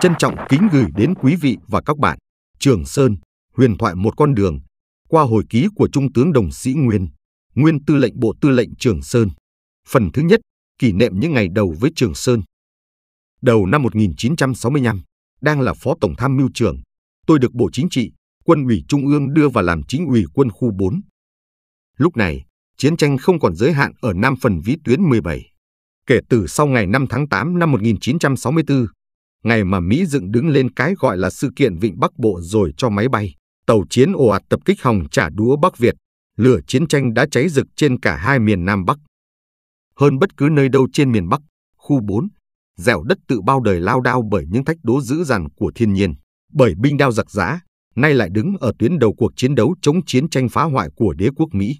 Trân trọng kính gửi đến quý vị và các bạn Trường Sơn, huyền thoại một con đường qua hồi ký của Trung tướng Đồng Sĩ Nguyên, Nguyên Tư lệnh Bộ Tư lệnh Trường Sơn. Phần thứ nhất, kỷ niệm những ngày đầu với Trường Sơn. Đầu năm 1965, đang là Phó Tổng Tham mưu trưởng, tôi được Bộ Chính trị, Quân ủy Trung ương đưa vào làm chính ủy quân khu 4. Lúc này, chiến tranh không còn giới hạn ở Nam phần vĩ tuyến 17. Kể từ sau ngày 5 tháng 8 năm 1964, ngày mà Mỹ dựng đứng lên cái gọi là sự kiện Vịnh Bắc Bộ rồi cho máy bay, tàu chiến ồ ạt tập kích hòng trả đũa Bắc Việt, lửa chiến tranh đã cháy rực trên cả hai miền Nam Bắc. Hơn bất cứ nơi đâu trên miền Bắc, khu 4, dẻo đất tự bao đời lao đao bởi những thách đố dữ dằn của thiên nhiên, bởi binh đao giặc giã, nay lại đứng ở tuyến đầu cuộc chiến đấu chống chiến tranh phá hoại của đế quốc Mỹ.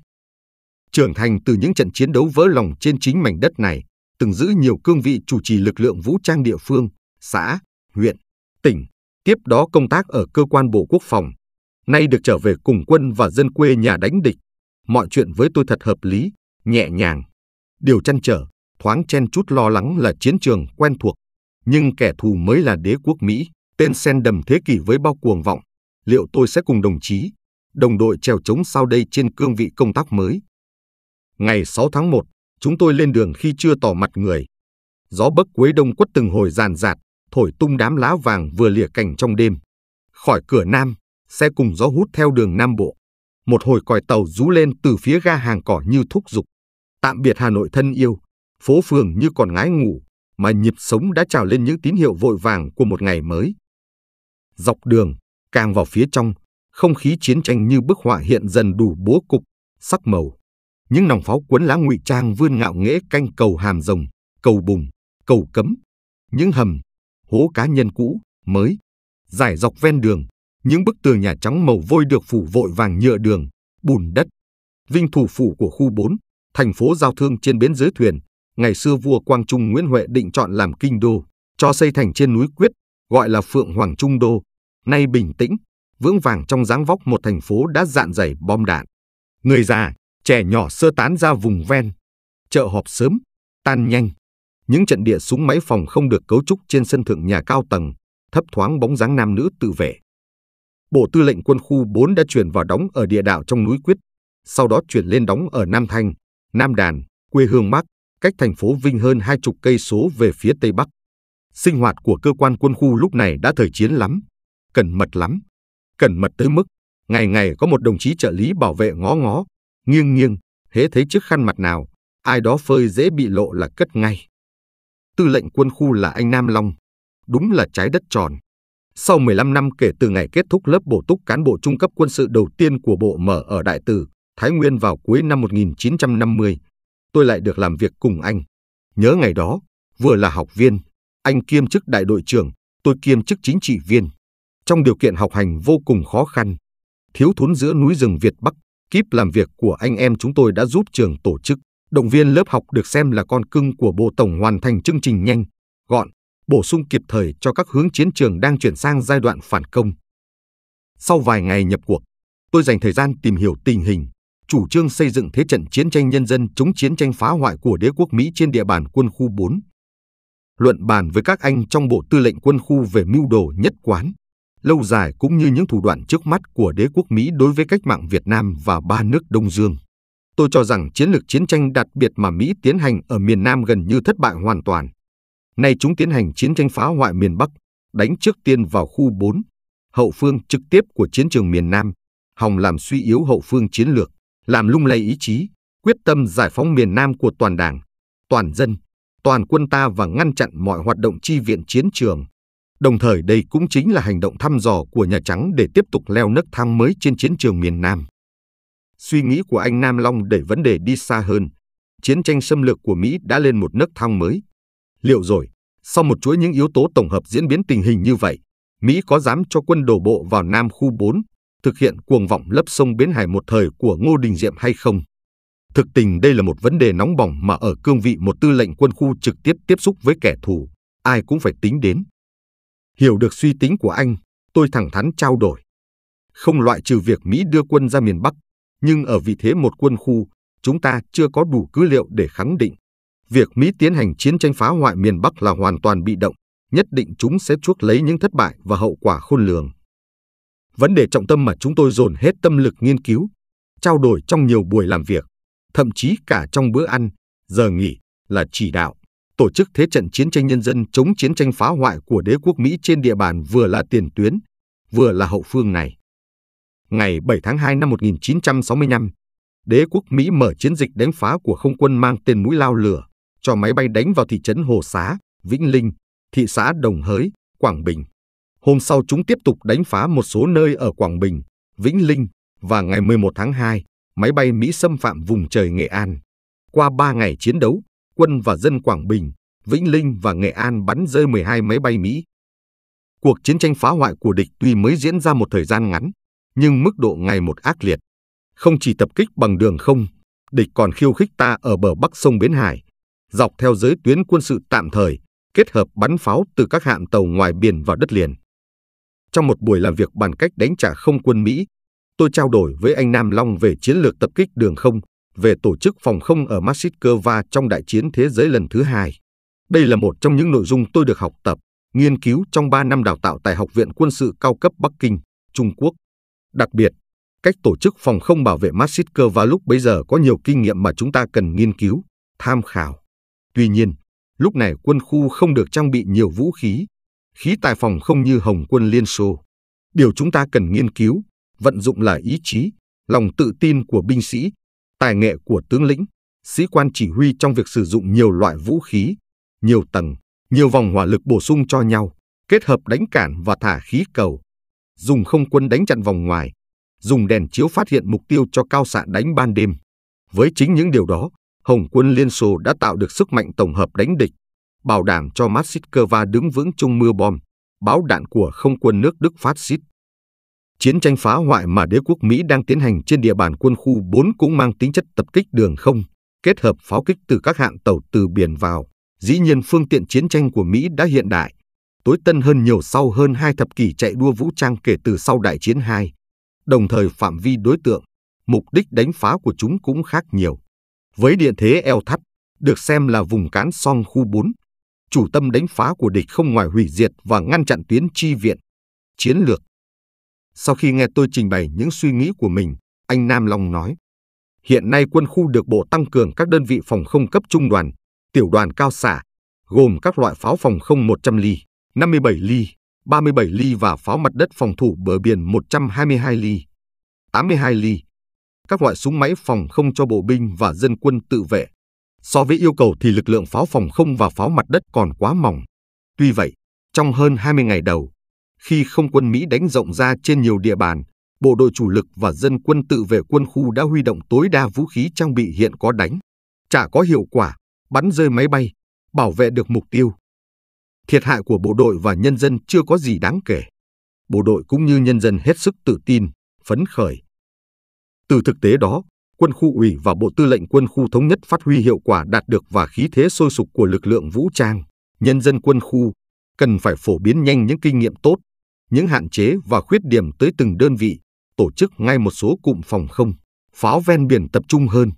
Trưởng thành từ những trận chiến đấu vỡ lòng trên chính mảnh đất này, từng giữ nhiều cương vị chủ trì lực lượng vũ trang địa phương, xã, huyện, tỉnh, tiếp đó công tác ở cơ quan Bộ Quốc phòng, nay được trở về cùng quân và dân quê nhà đánh địch. Mọi chuyện với tôi thật hợp lý, nhẹ nhàng. Điều chăn trở, thoáng chen chút lo lắng là chiến trường quen thuộc, nhưng kẻ thù mới là đế quốc Mỹ, tên sen đầm thế kỷ với bao cuồng vọng. Liệu tôi sẽ cùng đồng chí, đồng đội trèo chống sau đây trên cương vị công tác mới? Ngày 6 tháng 1, chúng tôi lên đường khi chưa tỏ mặt người. Gió bấc cuối đông quất từng hồi giàn giạt, thổi tung đám lá vàng vừa lìa cành trong đêm. Khỏi cửa Nam, xe cùng gió hút theo đường Nam Bộ. Một hồi còi tàu rú lên từ phía ga hàng cỏ như thúc giục. Tạm biệt Hà Nội thân yêu, phố phường như còn ngái ngủ, mà nhịp sống đã trào lên những tín hiệu vội vàng của một ngày mới. Dọc đường, càng vào phía trong, không khí chiến tranh như bức họa hiện dần đủ bố cục, sắc màu. Những nòng pháo cuốn lá ngụy trang vươn ngạo nghễ canh cầu hàm rồng, cầu bùng, cầu cấm. Những hầm, hố cá nhân cũ, mới, giải dọc ven đường, những bức tường nhà trắng màu vôi được phủ vội vàng nhựa đường, bùn đất. Vinh thủ phủ của khu 4, thành phố giao thương trên bến dưới thuyền, ngày xưa vua Quang Trung Nguyễn Huệ định chọn làm kinh đô, cho xây thành trên núi Quyết, gọi là Phượng Hoàng Trung Đô, nay bình tĩnh, vững vàng trong dáng vóc một thành phố đã dạn dày bom đạn. Người già, trẻ nhỏ sơ tán ra vùng ven, chợ họp sớm, tan nhanh những trận địa súng máy phòng không được cấu trúc trên sân thượng nhà cao tầng, thấp thoáng bóng dáng nam nữ tự vệ. Bộ Tư lệnh Quân khu 4 đã chuyển vào đóng ở địa đạo trong núi Quyết, sau đó chuyển lên đóng ở Nam Thanh, Nam Đàn, quê hương Bắc, cách thành phố Vinh hơn hai chục cây số về phía tây bắc. Sinh hoạt của cơ quan quân khu lúc này đã thời chiến lắm, cần mật lắm, cần mật tới mức ngày ngày có một đồng chí trợ lý bảo vệ ngó ngó, nghiêng nghiêng, hễ thấy chiếc khăn mặt nào, ai đó phơi dễ bị lộ là cất ngay tư lệnh quân khu là anh Nam Long. Đúng là trái đất tròn. Sau 15 năm kể từ ngày kết thúc lớp bổ túc cán bộ trung cấp quân sự đầu tiên của Bộ Mở ở Đại Từ, Thái Nguyên vào cuối năm 1950, tôi lại được làm việc cùng anh. Nhớ ngày đó, vừa là học viên, anh kiêm chức đại đội trưởng, tôi kiêm chức chính trị viên. Trong điều kiện học hành vô cùng khó khăn, thiếu thốn giữa núi rừng Việt Bắc, kíp làm việc của anh em chúng tôi đã giúp trường tổ chức Động viên lớp học được xem là con cưng của Bộ Tổng hoàn thành chương trình nhanh, gọn, bổ sung kịp thời cho các hướng chiến trường đang chuyển sang giai đoạn phản công. Sau vài ngày nhập cuộc, tôi dành thời gian tìm hiểu tình hình, chủ trương xây dựng thế trận chiến tranh nhân dân chống chiến tranh phá hoại của đế quốc Mỹ trên địa bàn quân khu 4. Luận bàn với các anh trong Bộ Tư lệnh quân khu về mưu đồ nhất quán, lâu dài cũng như những thủ đoạn trước mắt của đế quốc Mỹ đối với cách mạng Việt Nam và ba nước Đông Dương tôi cho rằng chiến lược chiến tranh đặc biệt mà Mỹ tiến hành ở miền Nam gần như thất bại hoàn toàn. Nay chúng tiến hành chiến tranh phá hoại miền Bắc, đánh trước tiên vào khu 4, hậu phương trực tiếp của chiến trường miền Nam, hòng làm suy yếu hậu phương chiến lược, làm lung lay ý chí, quyết tâm giải phóng miền Nam của toàn đảng, toàn dân, toàn quân ta và ngăn chặn mọi hoạt động chi viện chiến trường. Đồng thời đây cũng chính là hành động thăm dò của Nhà Trắng để tiếp tục leo nấc thang mới trên chiến trường miền Nam. Suy nghĩ của anh Nam Long đẩy vấn đề đi xa hơn. Chiến tranh xâm lược của Mỹ đã lên một nấc thang mới. Liệu rồi, sau một chuỗi những yếu tố tổng hợp diễn biến tình hình như vậy, Mỹ có dám cho quân đổ bộ vào Nam khu 4, thực hiện cuồng vọng lấp sông Bến Hải một thời của Ngô Đình Diệm hay không? Thực tình đây là một vấn đề nóng bỏng mà ở cương vị một tư lệnh quân khu trực tiếp tiếp xúc với kẻ thù, ai cũng phải tính đến. Hiểu được suy tính của anh, tôi thẳng thắn trao đổi. Không loại trừ việc Mỹ đưa quân ra miền Bắc, nhưng ở vị thế một quân khu, chúng ta chưa có đủ cứ liệu để khẳng định. Việc Mỹ tiến hành chiến tranh phá hoại miền Bắc là hoàn toàn bị động, nhất định chúng sẽ chuốc lấy những thất bại và hậu quả khôn lường. Vấn đề trọng tâm mà chúng tôi dồn hết tâm lực nghiên cứu, trao đổi trong nhiều buổi làm việc, thậm chí cả trong bữa ăn, giờ nghỉ là chỉ đạo tổ chức thế trận chiến tranh nhân dân chống chiến tranh phá hoại của đế quốc Mỹ trên địa bàn vừa là tiền tuyến, vừa là hậu phương này ngày 7 tháng 2 năm 1965, đế quốc Mỹ mở chiến dịch đánh phá của không quân mang tên mũi lao lửa, cho máy bay đánh vào thị trấn Hồ Xá, Vĩnh Linh, thị xã Đồng Hới, Quảng Bình. Hôm sau chúng tiếp tục đánh phá một số nơi ở Quảng Bình, Vĩnh Linh và ngày 11 tháng 2, máy bay Mỹ xâm phạm vùng trời Nghệ An. Qua 3 ngày chiến đấu, quân và dân Quảng Bình, Vĩnh Linh và Nghệ An bắn rơi 12 máy bay Mỹ. Cuộc chiến tranh phá hoại của địch tuy mới diễn ra một thời gian ngắn, nhưng mức độ ngày một ác liệt. Không chỉ tập kích bằng đường không, địch còn khiêu khích ta ở bờ bắc sông Bến Hải, dọc theo giới tuyến quân sự tạm thời, kết hợp bắn pháo từ các hạm tàu ngoài biển vào đất liền. Trong một buổi làm việc bàn cách đánh trả không quân Mỹ, tôi trao đổi với anh Nam Long về chiến lược tập kích đường không, về tổ chức phòng không ở Moscow trong đại chiến thế giới lần thứ hai. Đây là một trong những nội dung tôi được học tập, nghiên cứu trong 3 năm đào tạo tại Học viện Quân sự cao cấp Bắc Kinh, Trung Quốc. Đặc biệt, cách tổ chức phòng không bảo vệ và lúc bấy giờ có nhiều kinh nghiệm mà chúng ta cần nghiên cứu, tham khảo. Tuy nhiên, lúc này quân khu không được trang bị nhiều vũ khí, khí tài phòng không như Hồng quân Liên Xô. Điều chúng ta cần nghiên cứu, vận dụng là ý chí, lòng tự tin của binh sĩ, tài nghệ của tướng lĩnh, sĩ quan chỉ huy trong việc sử dụng nhiều loại vũ khí, nhiều tầng, nhiều vòng hỏa lực bổ sung cho nhau, kết hợp đánh cản và thả khí cầu, dùng không quân đánh chặn vòng ngoài, dùng đèn chiếu phát hiện mục tiêu cho cao xạ đánh ban đêm. Với chính những điều đó, Hồng quân Liên Xô đã tạo được sức mạnh tổng hợp đánh địch, bảo đảm cho Moscow đứng vững trong mưa bom, báo đạn của không quân nước Đức phát xít. Chiến tranh phá hoại mà đế quốc Mỹ đang tiến hành trên địa bàn quân khu 4 cũng mang tính chất tập kích đường không, kết hợp pháo kích từ các hạm tàu từ biển vào. Dĩ nhiên phương tiện chiến tranh của Mỹ đã hiện đại, tối tân hơn nhiều sau hơn hai thập kỷ chạy đua vũ trang kể từ sau Đại chiến hai Đồng thời phạm vi đối tượng, mục đích đánh phá của chúng cũng khác nhiều. Với địa thế eo thắt, được xem là vùng cán song khu 4, chủ tâm đánh phá của địch không ngoài hủy diệt và ngăn chặn tuyến chi viện. Chiến lược Sau khi nghe tôi trình bày những suy nghĩ của mình, anh Nam Long nói, hiện nay quân khu được Bộ tăng cường các đơn vị phòng không cấp trung đoàn, tiểu đoàn cao xạ, gồm các loại pháo phòng không 100 ly, 57 ly, 37 ly và pháo mặt đất phòng thủ bờ biển 122 ly, 82 ly. Các loại súng máy phòng không cho bộ binh và dân quân tự vệ. So với yêu cầu thì lực lượng pháo phòng không và pháo mặt đất còn quá mỏng. Tuy vậy, trong hơn 20 ngày đầu, khi không quân Mỹ đánh rộng ra trên nhiều địa bàn, bộ đội chủ lực và dân quân tự vệ quân khu đã huy động tối đa vũ khí trang bị hiện có đánh, chả có hiệu quả, bắn rơi máy bay, bảo vệ được mục tiêu thiệt hại của bộ đội và nhân dân chưa có gì đáng kể. Bộ đội cũng như nhân dân hết sức tự tin, phấn khởi. Từ thực tế đó, quân khu ủy và bộ tư lệnh quân khu thống nhất phát huy hiệu quả đạt được và khí thế sôi sục của lực lượng vũ trang, nhân dân quân khu cần phải phổ biến nhanh những kinh nghiệm tốt, những hạn chế và khuyết điểm tới từng đơn vị, tổ chức ngay một số cụm phòng không, pháo ven biển tập trung hơn,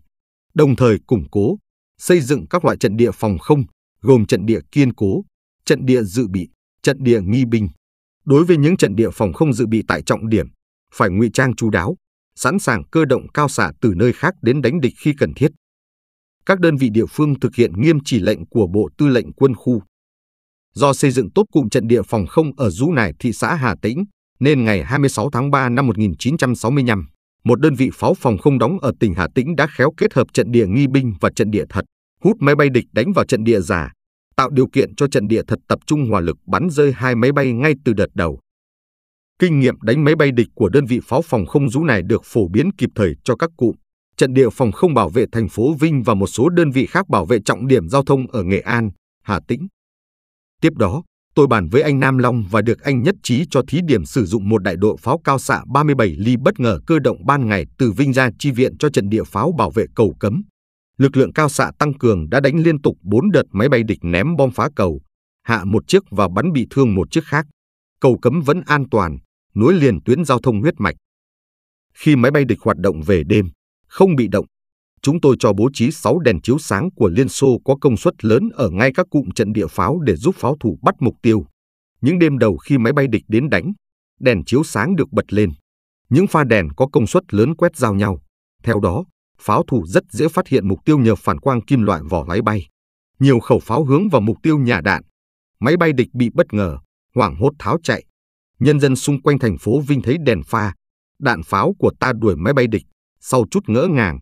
đồng thời củng cố, xây dựng các loại trận địa phòng không gồm trận địa kiên cố, trận địa dự bị, trận địa nghi binh. Đối với những trận địa phòng không dự bị tại trọng điểm, phải ngụy trang chú đáo, sẵn sàng cơ động cao xạ từ nơi khác đến đánh địch khi cần thiết. Các đơn vị địa phương thực hiện nghiêm chỉ lệnh của Bộ Tư lệnh Quân khu. Do xây dựng tốt cụm trận địa phòng không ở Dũ Nải thị xã Hà Tĩnh, nên ngày 26 tháng 3 năm 1965, một đơn vị pháo phòng không đóng ở tỉnh Hà Tĩnh đã khéo kết hợp trận địa nghi binh và trận địa thật, hút máy bay địch đánh vào trận địa giả, tạo điều kiện cho trận địa thật tập trung hỏa lực bắn rơi hai máy bay ngay từ đợt đầu. Kinh nghiệm đánh máy bay địch của đơn vị pháo phòng không rú này được phổ biến kịp thời cho các cụm, trận địa phòng không bảo vệ thành phố Vinh và một số đơn vị khác bảo vệ trọng điểm giao thông ở Nghệ An, Hà Tĩnh. Tiếp đó, tôi bàn với anh Nam Long và được anh nhất trí cho thí điểm sử dụng một đại đội pháo cao xạ 37 ly bất ngờ cơ động ban ngày từ Vinh ra chi viện cho trận địa pháo bảo vệ cầu cấm lực lượng cao xạ tăng cường đã đánh liên tục 4 đợt máy bay địch ném bom phá cầu, hạ một chiếc và bắn bị thương một chiếc khác. Cầu cấm vẫn an toàn, nối liền tuyến giao thông huyết mạch. Khi máy bay địch hoạt động về đêm, không bị động, chúng tôi cho bố trí 6 đèn chiếu sáng của Liên Xô có công suất lớn ở ngay các cụm trận địa pháo để giúp pháo thủ bắt mục tiêu. Những đêm đầu khi máy bay địch đến đánh, đèn chiếu sáng được bật lên. Những pha đèn có công suất lớn quét giao nhau. Theo đó, pháo thủ rất dễ phát hiện mục tiêu nhờ phản quang kim loại vỏ máy bay. Nhiều khẩu pháo hướng vào mục tiêu nhà đạn. Máy bay địch bị bất ngờ, hoảng hốt tháo chạy. Nhân dân xung quanh thành phố Vinh thấy đèn pha, đạn pháo của ta đuổi máy bay địch, sau chút ngỡ ngàng.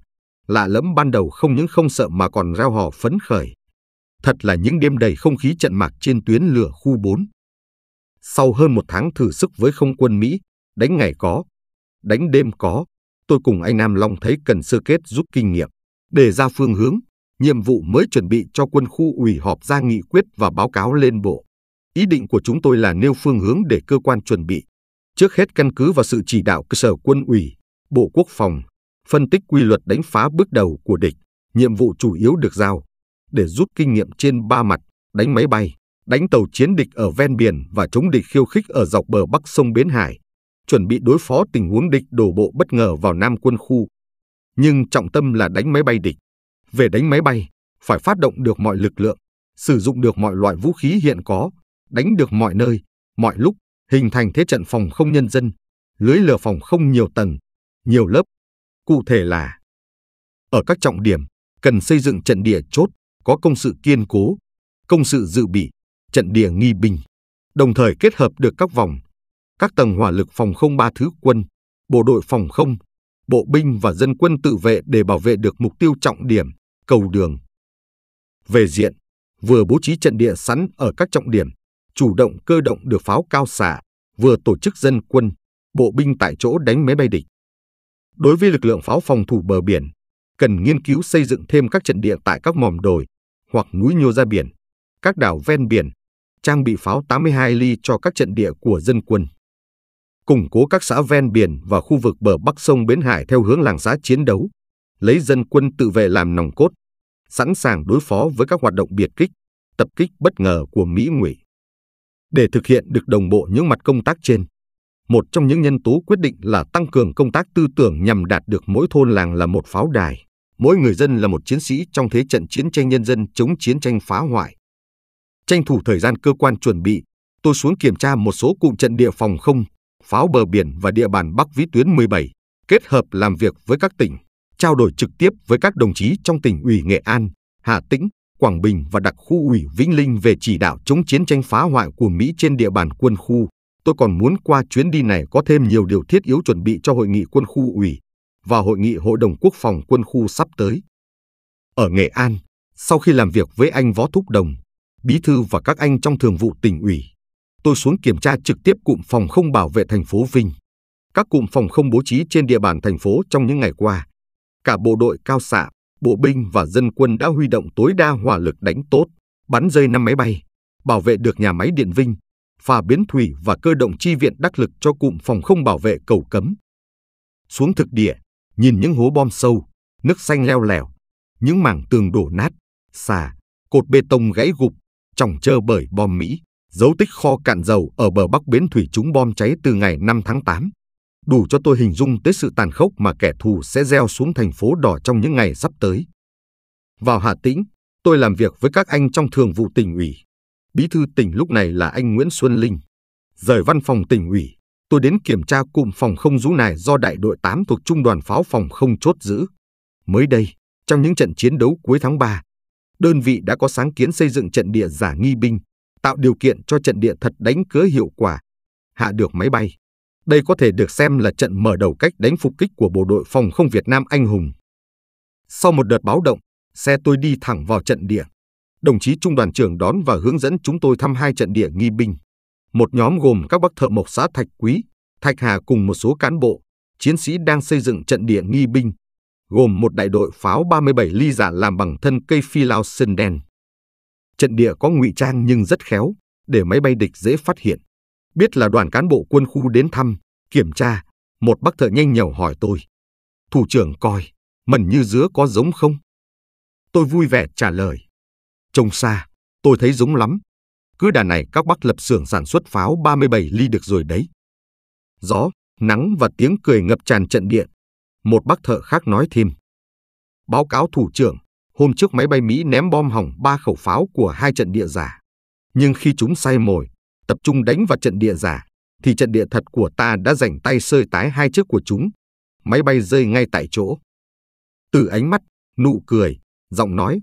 Lạ lẫm ban đầu không những không sợ mà còn reo hò phấn khởi. Thật là những đêm đầy không khí trận mạc trên tuyến lửa khu 4. Sau hơn một tháng thử sức với không quân Mỹ, đánh ngày có, đánh đêm có, tôi cùng anh Nam Long thấy cần sơ kết rút kinh nghiệm, đề ra phương hướng, nhiệm vụ mới chuẩn bị cho quân khu ủy họp ra nghị quyết và báo cáo lên bộ. Ý định của chúng tôi là nêu phương hướng để cơ quan chuẩn bị. Trước hết căn cứ vào sự chỉ đạo cơ sở quân ủy, Bộ Quốc phòng, phân tích quy luật đánh phá bước đầu của địch, nhiệm vụ chủ yếu được giao, để rút kinh nghiệm trên ba mặt, đánh máy bay, đánh tàu chiến địch ở ven biển và chống địch khiêu khích ở dọc bờ bắc sông Bến Hải, chuẩn bị đối phó tình huống địch đổ bộ bất ngờ vào Nam quân khu. Nhưng trọng tâm là đánh máy bay địch. Về đánh máy bay, phải phát động được mọi lực lượng, sử dụng được mọi loại vũ khí hiện có, đánh được mọi nơi, mọi lúc, hình thành thế trận phòng không nhân dân, lưới lửa phòng không nhiều tầng, nhiều lớp. Cụ thể là ở các trọng điểm cần xây dựng trận địa chốt có công sự kiên cố, công sự dự bị, trận địa nghi bình đồng thời kết hợp được các vòng, các tầng hỏa lực phòng không ba thứ quân, bộ đội phòng không, bộ binh và dân quân tự vệ để bảo vệ được mục tiêu trọng điểm, cầu đường. Về diện, vừa bố trí trận địa sẵn ở các trọng điểm, chủ động cơ động được pháo cao xạ, vừa tổ chức dân quân, bộ binh tại chỗ đánh máy bay địch. Đối với lực lượng pháo phòng thủ bờ biển, cần nghiên cứu xây dựng thêm các trận địa tại các mỏm đồi hoặc núi nhô ra biển, các đảo ven biển, trang bị pháo 82 ly cho các trận địa của dân quân củng cố các xã ven biển và khu vực bờ bắc sông Bến Hải theo hướng làng xã chiến đấu, lấy dân quân tự vệ làm nòng cốt, sẵn sàng đối phó với các hoạt động biệt kích, tập kích bất ngờ của Mỹ ngụy. Để thực hiện được đồng bộ những mặt công tác trên, một trong những nhân tố quyết định là tăng cường công tác tư tưởng nhằm đạt được mỗi thôn làng là một pháo đài, mỗi người dân là một chiến sĩ trong thế trận chiến tranh nhân dân chống chiến tranh phá hoại. Tranh thủ thời gian cơ quan chuẩn bị, tôi xuống kiểm tra một số cụm trận địa phòng không pháo bờ biển và địa bàn Bắc Vĩ tuyến 17, kết hợp làm việc với các tỉnh, trao đổi trực tiếp với các đồng chí trong tỉnh ủy Nghệ An, Hà Tĩnh, Quảng Bình và đặc khu ủy Vĩnh Linh về chỉ đạo chống chiến tranh phá hoại của Mỹ trên địa bàn quân khu. Tôi còn muốn qua chuyến đi này có thêm nhiều điều thiết yếu chuẩn bị cho hội nghị quân khu ủy và hội nghị Hội đồng Quốc phòng quân khu sắp tới. Ở Nghệ An, sau khi làm việc với anh Võ Thúc Đồng, bí thư và các anh trong thường vụ tỉnh ủy, tôi xuống kiểm tra trực tiếp cụm phòng không bảo vệ thành phố Vinh. Các cụm phòng không bố trí trên địa bàn thành phố trong những ngày qua. Cả bộ đội cao xạ, bộ binh và dân quân đã huy động tối đa hỏa lực đánh tốt, bắn rơi năm máy bay, bảo vệ được nhà máy Điện Vinh, phà biến thủy và cơ động chi viện đắc lực cho cụm phòng không bảo vệ cầu cấm. Xuống thực địa, nhìn những hố bom sâu, nước xanh leo lèo những mảng tường đổ nát, xà, cột bê tông gãy gục, chỏng trơ bởi bom Mỹ dấu tích kho cạn dầu ở bờ bắc bến thủy chúng bom cháy từ ngày 5 tháng 8. Đủ cho tôi hình dung tới sự tàn khốc mà kẻ thù sẽ gieo xuống thành phố đỏ trong những ngày sắp tới. Vào Hà Tĩnh, tôi làm việc với các anh trong thường vụ tỉnh ủy. Bí thư tỉnh lúc này là anh Nguyễn Xuân Linh. Rời văn phòng tỉnh ủy, tôi đến kiểm tra cụm phòng không rú này do đại đội 8 thuộc Trung đoàn pháo phòng không chốt giữ. Mới đây, trong những trận chiến đấu cuối tháng 3, đơn vị đã có sáng kiến xây dựng trận địa giả nghi binh tạo điều kiện cho trận địa thật đánh cứa hiệu quả, hạ được máy bay. Đây có thể được xem là trận mở đầu cách đánh phục kích của bộ đội phòng không Việt Nam anh hùng. Sau một đợt báo động, xe tôi đi thẳng vào trận địa. Đồng chí trung đoàn trưởng đón và hướng dẫn chúng tôi thăm hai trận địa nghi binh. Một nhóm gồm các bác thợ mộc xã Thạch Quý, Thạch Hà cùng một số cán bộ, chiến sĩ đang xây dựng trận địa nghi binh, gồm một đại đội pháo 37 ly giả làm bằng thân cây phi lao sơn đen trận địa có ngụy trang nhưng rất khéo, để máy bay địch dễ phát hiện. Biết là đoàn cán bộ quân khu đến thăm, kiểm tra, một bác thợ nhanh nhảu hỏi tôi. Thủ trưởng coi, mần như dứa có giống không? Tôi vui vẻ trả lời. Trông xa, tôi thấy giống lắm. Cứ đà này các bác lập xưởng sản xuất pháo 37 ly được rồi đấy. Gió, nắng và tiếng cười ngập tràn trận địa. Một bác thợ khác nói thêm. Báo cáo thủ trưởng, Hôm trước máy bay Mỹ ném bom hỏng ba khẩu pháo của hai trận địa giả. Nhưng khi chúng say mồi, tập trung đánh vào trận địa giả, thì trận địa thật của ta đã rảnh tay sơi tái hai chiếc của chúng. Máy bay rơi ngay tại chỗ. Từ ánh mắt, nụ cười, giọng nói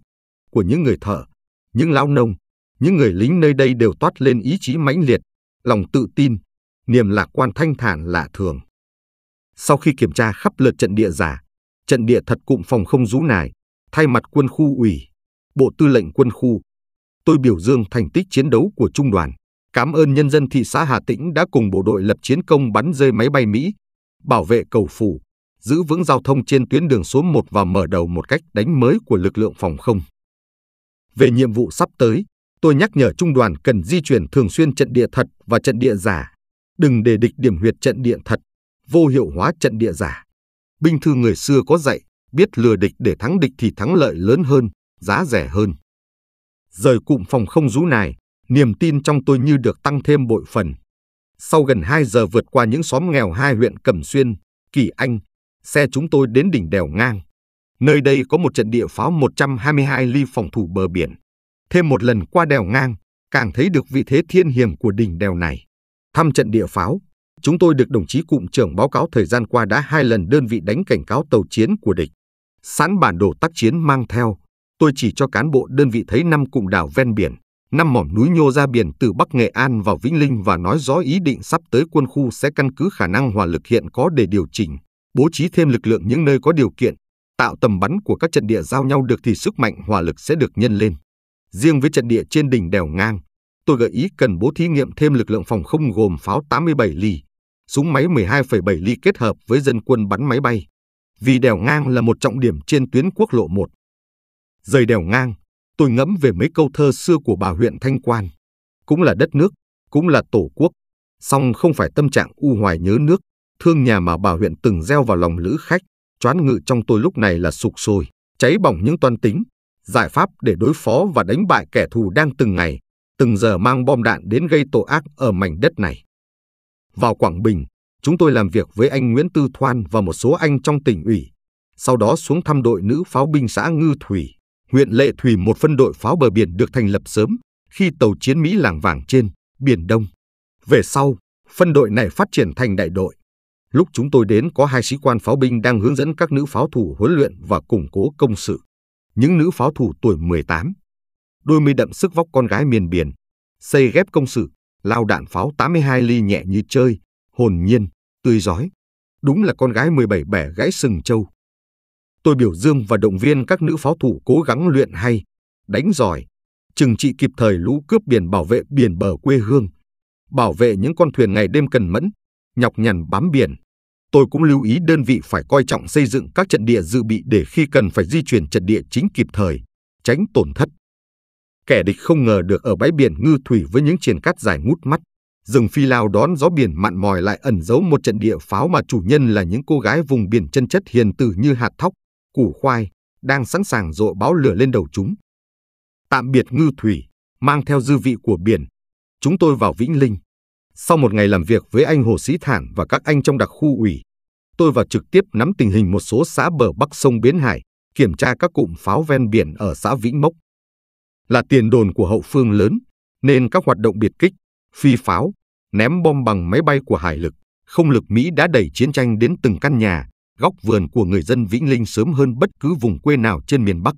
của những người thợ, những lão nông, những người lính nơi đây đều toát lên ý chí mãnh liệt, lòng tự tin, niềm lạc quan thanh thản lạ thường. Sau khi kiểm tra khắp lượt trận địa giả, trận địa thật cụm phòng không rũ nài, Thay mặt quân khu ủy, Bộ Tư lệnh Quân khu, tôi biểu dương thành tích chiến đấu của trung đoàn, cảm ơn nhân dân thị xã Hà Tĩnh đã cùng bộ đội lập chiến công bắn rơi máy bay Mỹ, bảo vệ cầu phủ, giữ vững giao thông trên tuyến đường số 1 và mở đầu một cách đánh mới của lực lượng phòng không. Về nhiệm vụ sắp tới, tôi nhắc nhở trung đoàn cần di chuyển thường xuyên trận địa thật và trận địa giả, đừng để địch điểm huyệt trận địa thật, vô hiệu hóa trận địa giả. Binh thư người xưa có dạy, biết lừa địch để thắng địch thì thắng lợi lớn hơn, giá rẻ hơn. Rời cụm phòng không rú này, niềm tin trong tôi như được tăng thêm bội phần. Sau gần 2 giờ vượt qua những xóm nghèo hai huyện Cẩm Xuyên, Kỳ Anh, xe chúng tôi đến đỉnh đèo ngang. Nơi đây có một trận địa pháo 122 ly phòng thủ bờ biển. Thêm một lần qua đèo ngang, càng thấy được vị thế thiên hiểm của đỉnh đèo này. Thăm trận địa pháo, chúng tôi được đồng chí cụm trưởng báo cáo thời gian qua đã hai lần đơn vị đánh cảnh cáo tàu chiến của địch. Sẵn bản đồ tác chiến mang theo, tôi chỉ cho cán bộ đơn vị thấy năm cụm đảo ven biển, năm mỏm núi nhô ra biển từ Bắc Nghệ An vào Vĩnh Linh và nói rõ ý định sắp tới quân khu sẽ căn cứ khả năng hỏa lực hiện có để điều chỉnh, bố trí thêm lực lượng những nơi có điều kiện, tạo tầm bắn của các trận địa giao nhau được thì sức mạnh hỏa lực sẽ được nhân lên. Riêng với trận địa trên đỉnh đèo ngang, tôi gợi ý cần bố thí nghiệm thêm lực lượng phòng không gồm pháo 87 ly, súng máy 12,7 ly kết hợp với dân quân bắn máy bay, vì đèo ngang là một trọng điểm trên tuyến quốc lộ 1. Rời đèo ngang, tôi ngẫm về mấy câu thơ xưa của bà huyện Thanh Quan. Cũng là đất nước, cũng là tổ quốc, song không phải tâm trạng u hoài nhớ nước, thương nhà mà bà huyện từng gieo vào lòng lữ khách, choán ngự trong tôi lúc này là sụp sôi, cháy bỏng những toan tính, giải pháp để đối phó và đánh bại kẻ thù đang từng ngày, từng giờ mang bom đạn đến gây tội ác ở mảnh đất này. Vào Quảng Bình, Chúng tôi làm việc với anh Nguyễn Tư Thoan và một số anh trong tỉnh ủy, sau đó xuống thăm đội nữ pháo binh xã Ngư Thủy, huyện Lệ Thủy một phân đội pháo bờ biển được thành lập sớm khi tàu chiến Mỹ làng vàng trên, Biển Đông. Về sau, phân đội này phát triển thành đại đội. Lúc chúng tôi đến có hai sĩ quan pháo binh đang hướng dẫn các nữ pháo thủ huấn luyện và củng cố công sự. Những nữ pháo thủ tuổi 18, đôi mi đậm sức vóc con gái miền biển, xây ghép công sự, lao đạn pháo 82 ly nhẹ như chơi, hồn nhiên, tươi giói. Đúng là con gái 17 bẻ gãy sừng trâu. Tôi biểu dương và động viên các nữ pháo thủ cố gắng luyện hay, đánh giỏi, trừng trị kịp thời lũ cướp biển bảo vệ biển bờ quê hương, bảo vệ những con thuyền ngày đêm cần mẫn, nhọc nhằn bám biển. Tôi cũng lưu ý đơn vị phải coi trọng xây dựng các trận địa dự bị để khi cần phải di chuyển trận địa chính kịp thời, tránh tổn thất. Kẻ địch không ngờ được ở bãi biển ngư thủy với những triển cát dài ngút mắt, Rừng phi lao đón gió biển mặn mòi lại ẩn giấu một trận địa pháo mà chủ nhân là những cô gái vùng biển chân chất hiền từ như hạt thóc, củ khoai, đang sẵn sàng rộ báo lửa lên đầu chúng. Tạm biệt ngư thủy, mang theo dư vị của biển, chúng tôi vào Vĩnh Linh. Sau một ngày làm việc với anh Hồ Sĩ Thản và các anh trong đặc khu ủy, tôi vào trực tiếp nắm tình hình một số xã bờ bắc sông Bến Hải, kiểm tra các cụm pháo ven biển ở xã Vĩnh Mốc. Là tiền đồn của hậu phương lớn, nên các hoạt động biệt kích, phi pháo, ném bom bằng máy bay của hải lực, không lực Mỹ đã đẩy chiến tranh đến từng căn nhà, góc vườn của người dân Vĩnh Linh sớm hơn bất cứ vùng quê nào trên miền Bắc.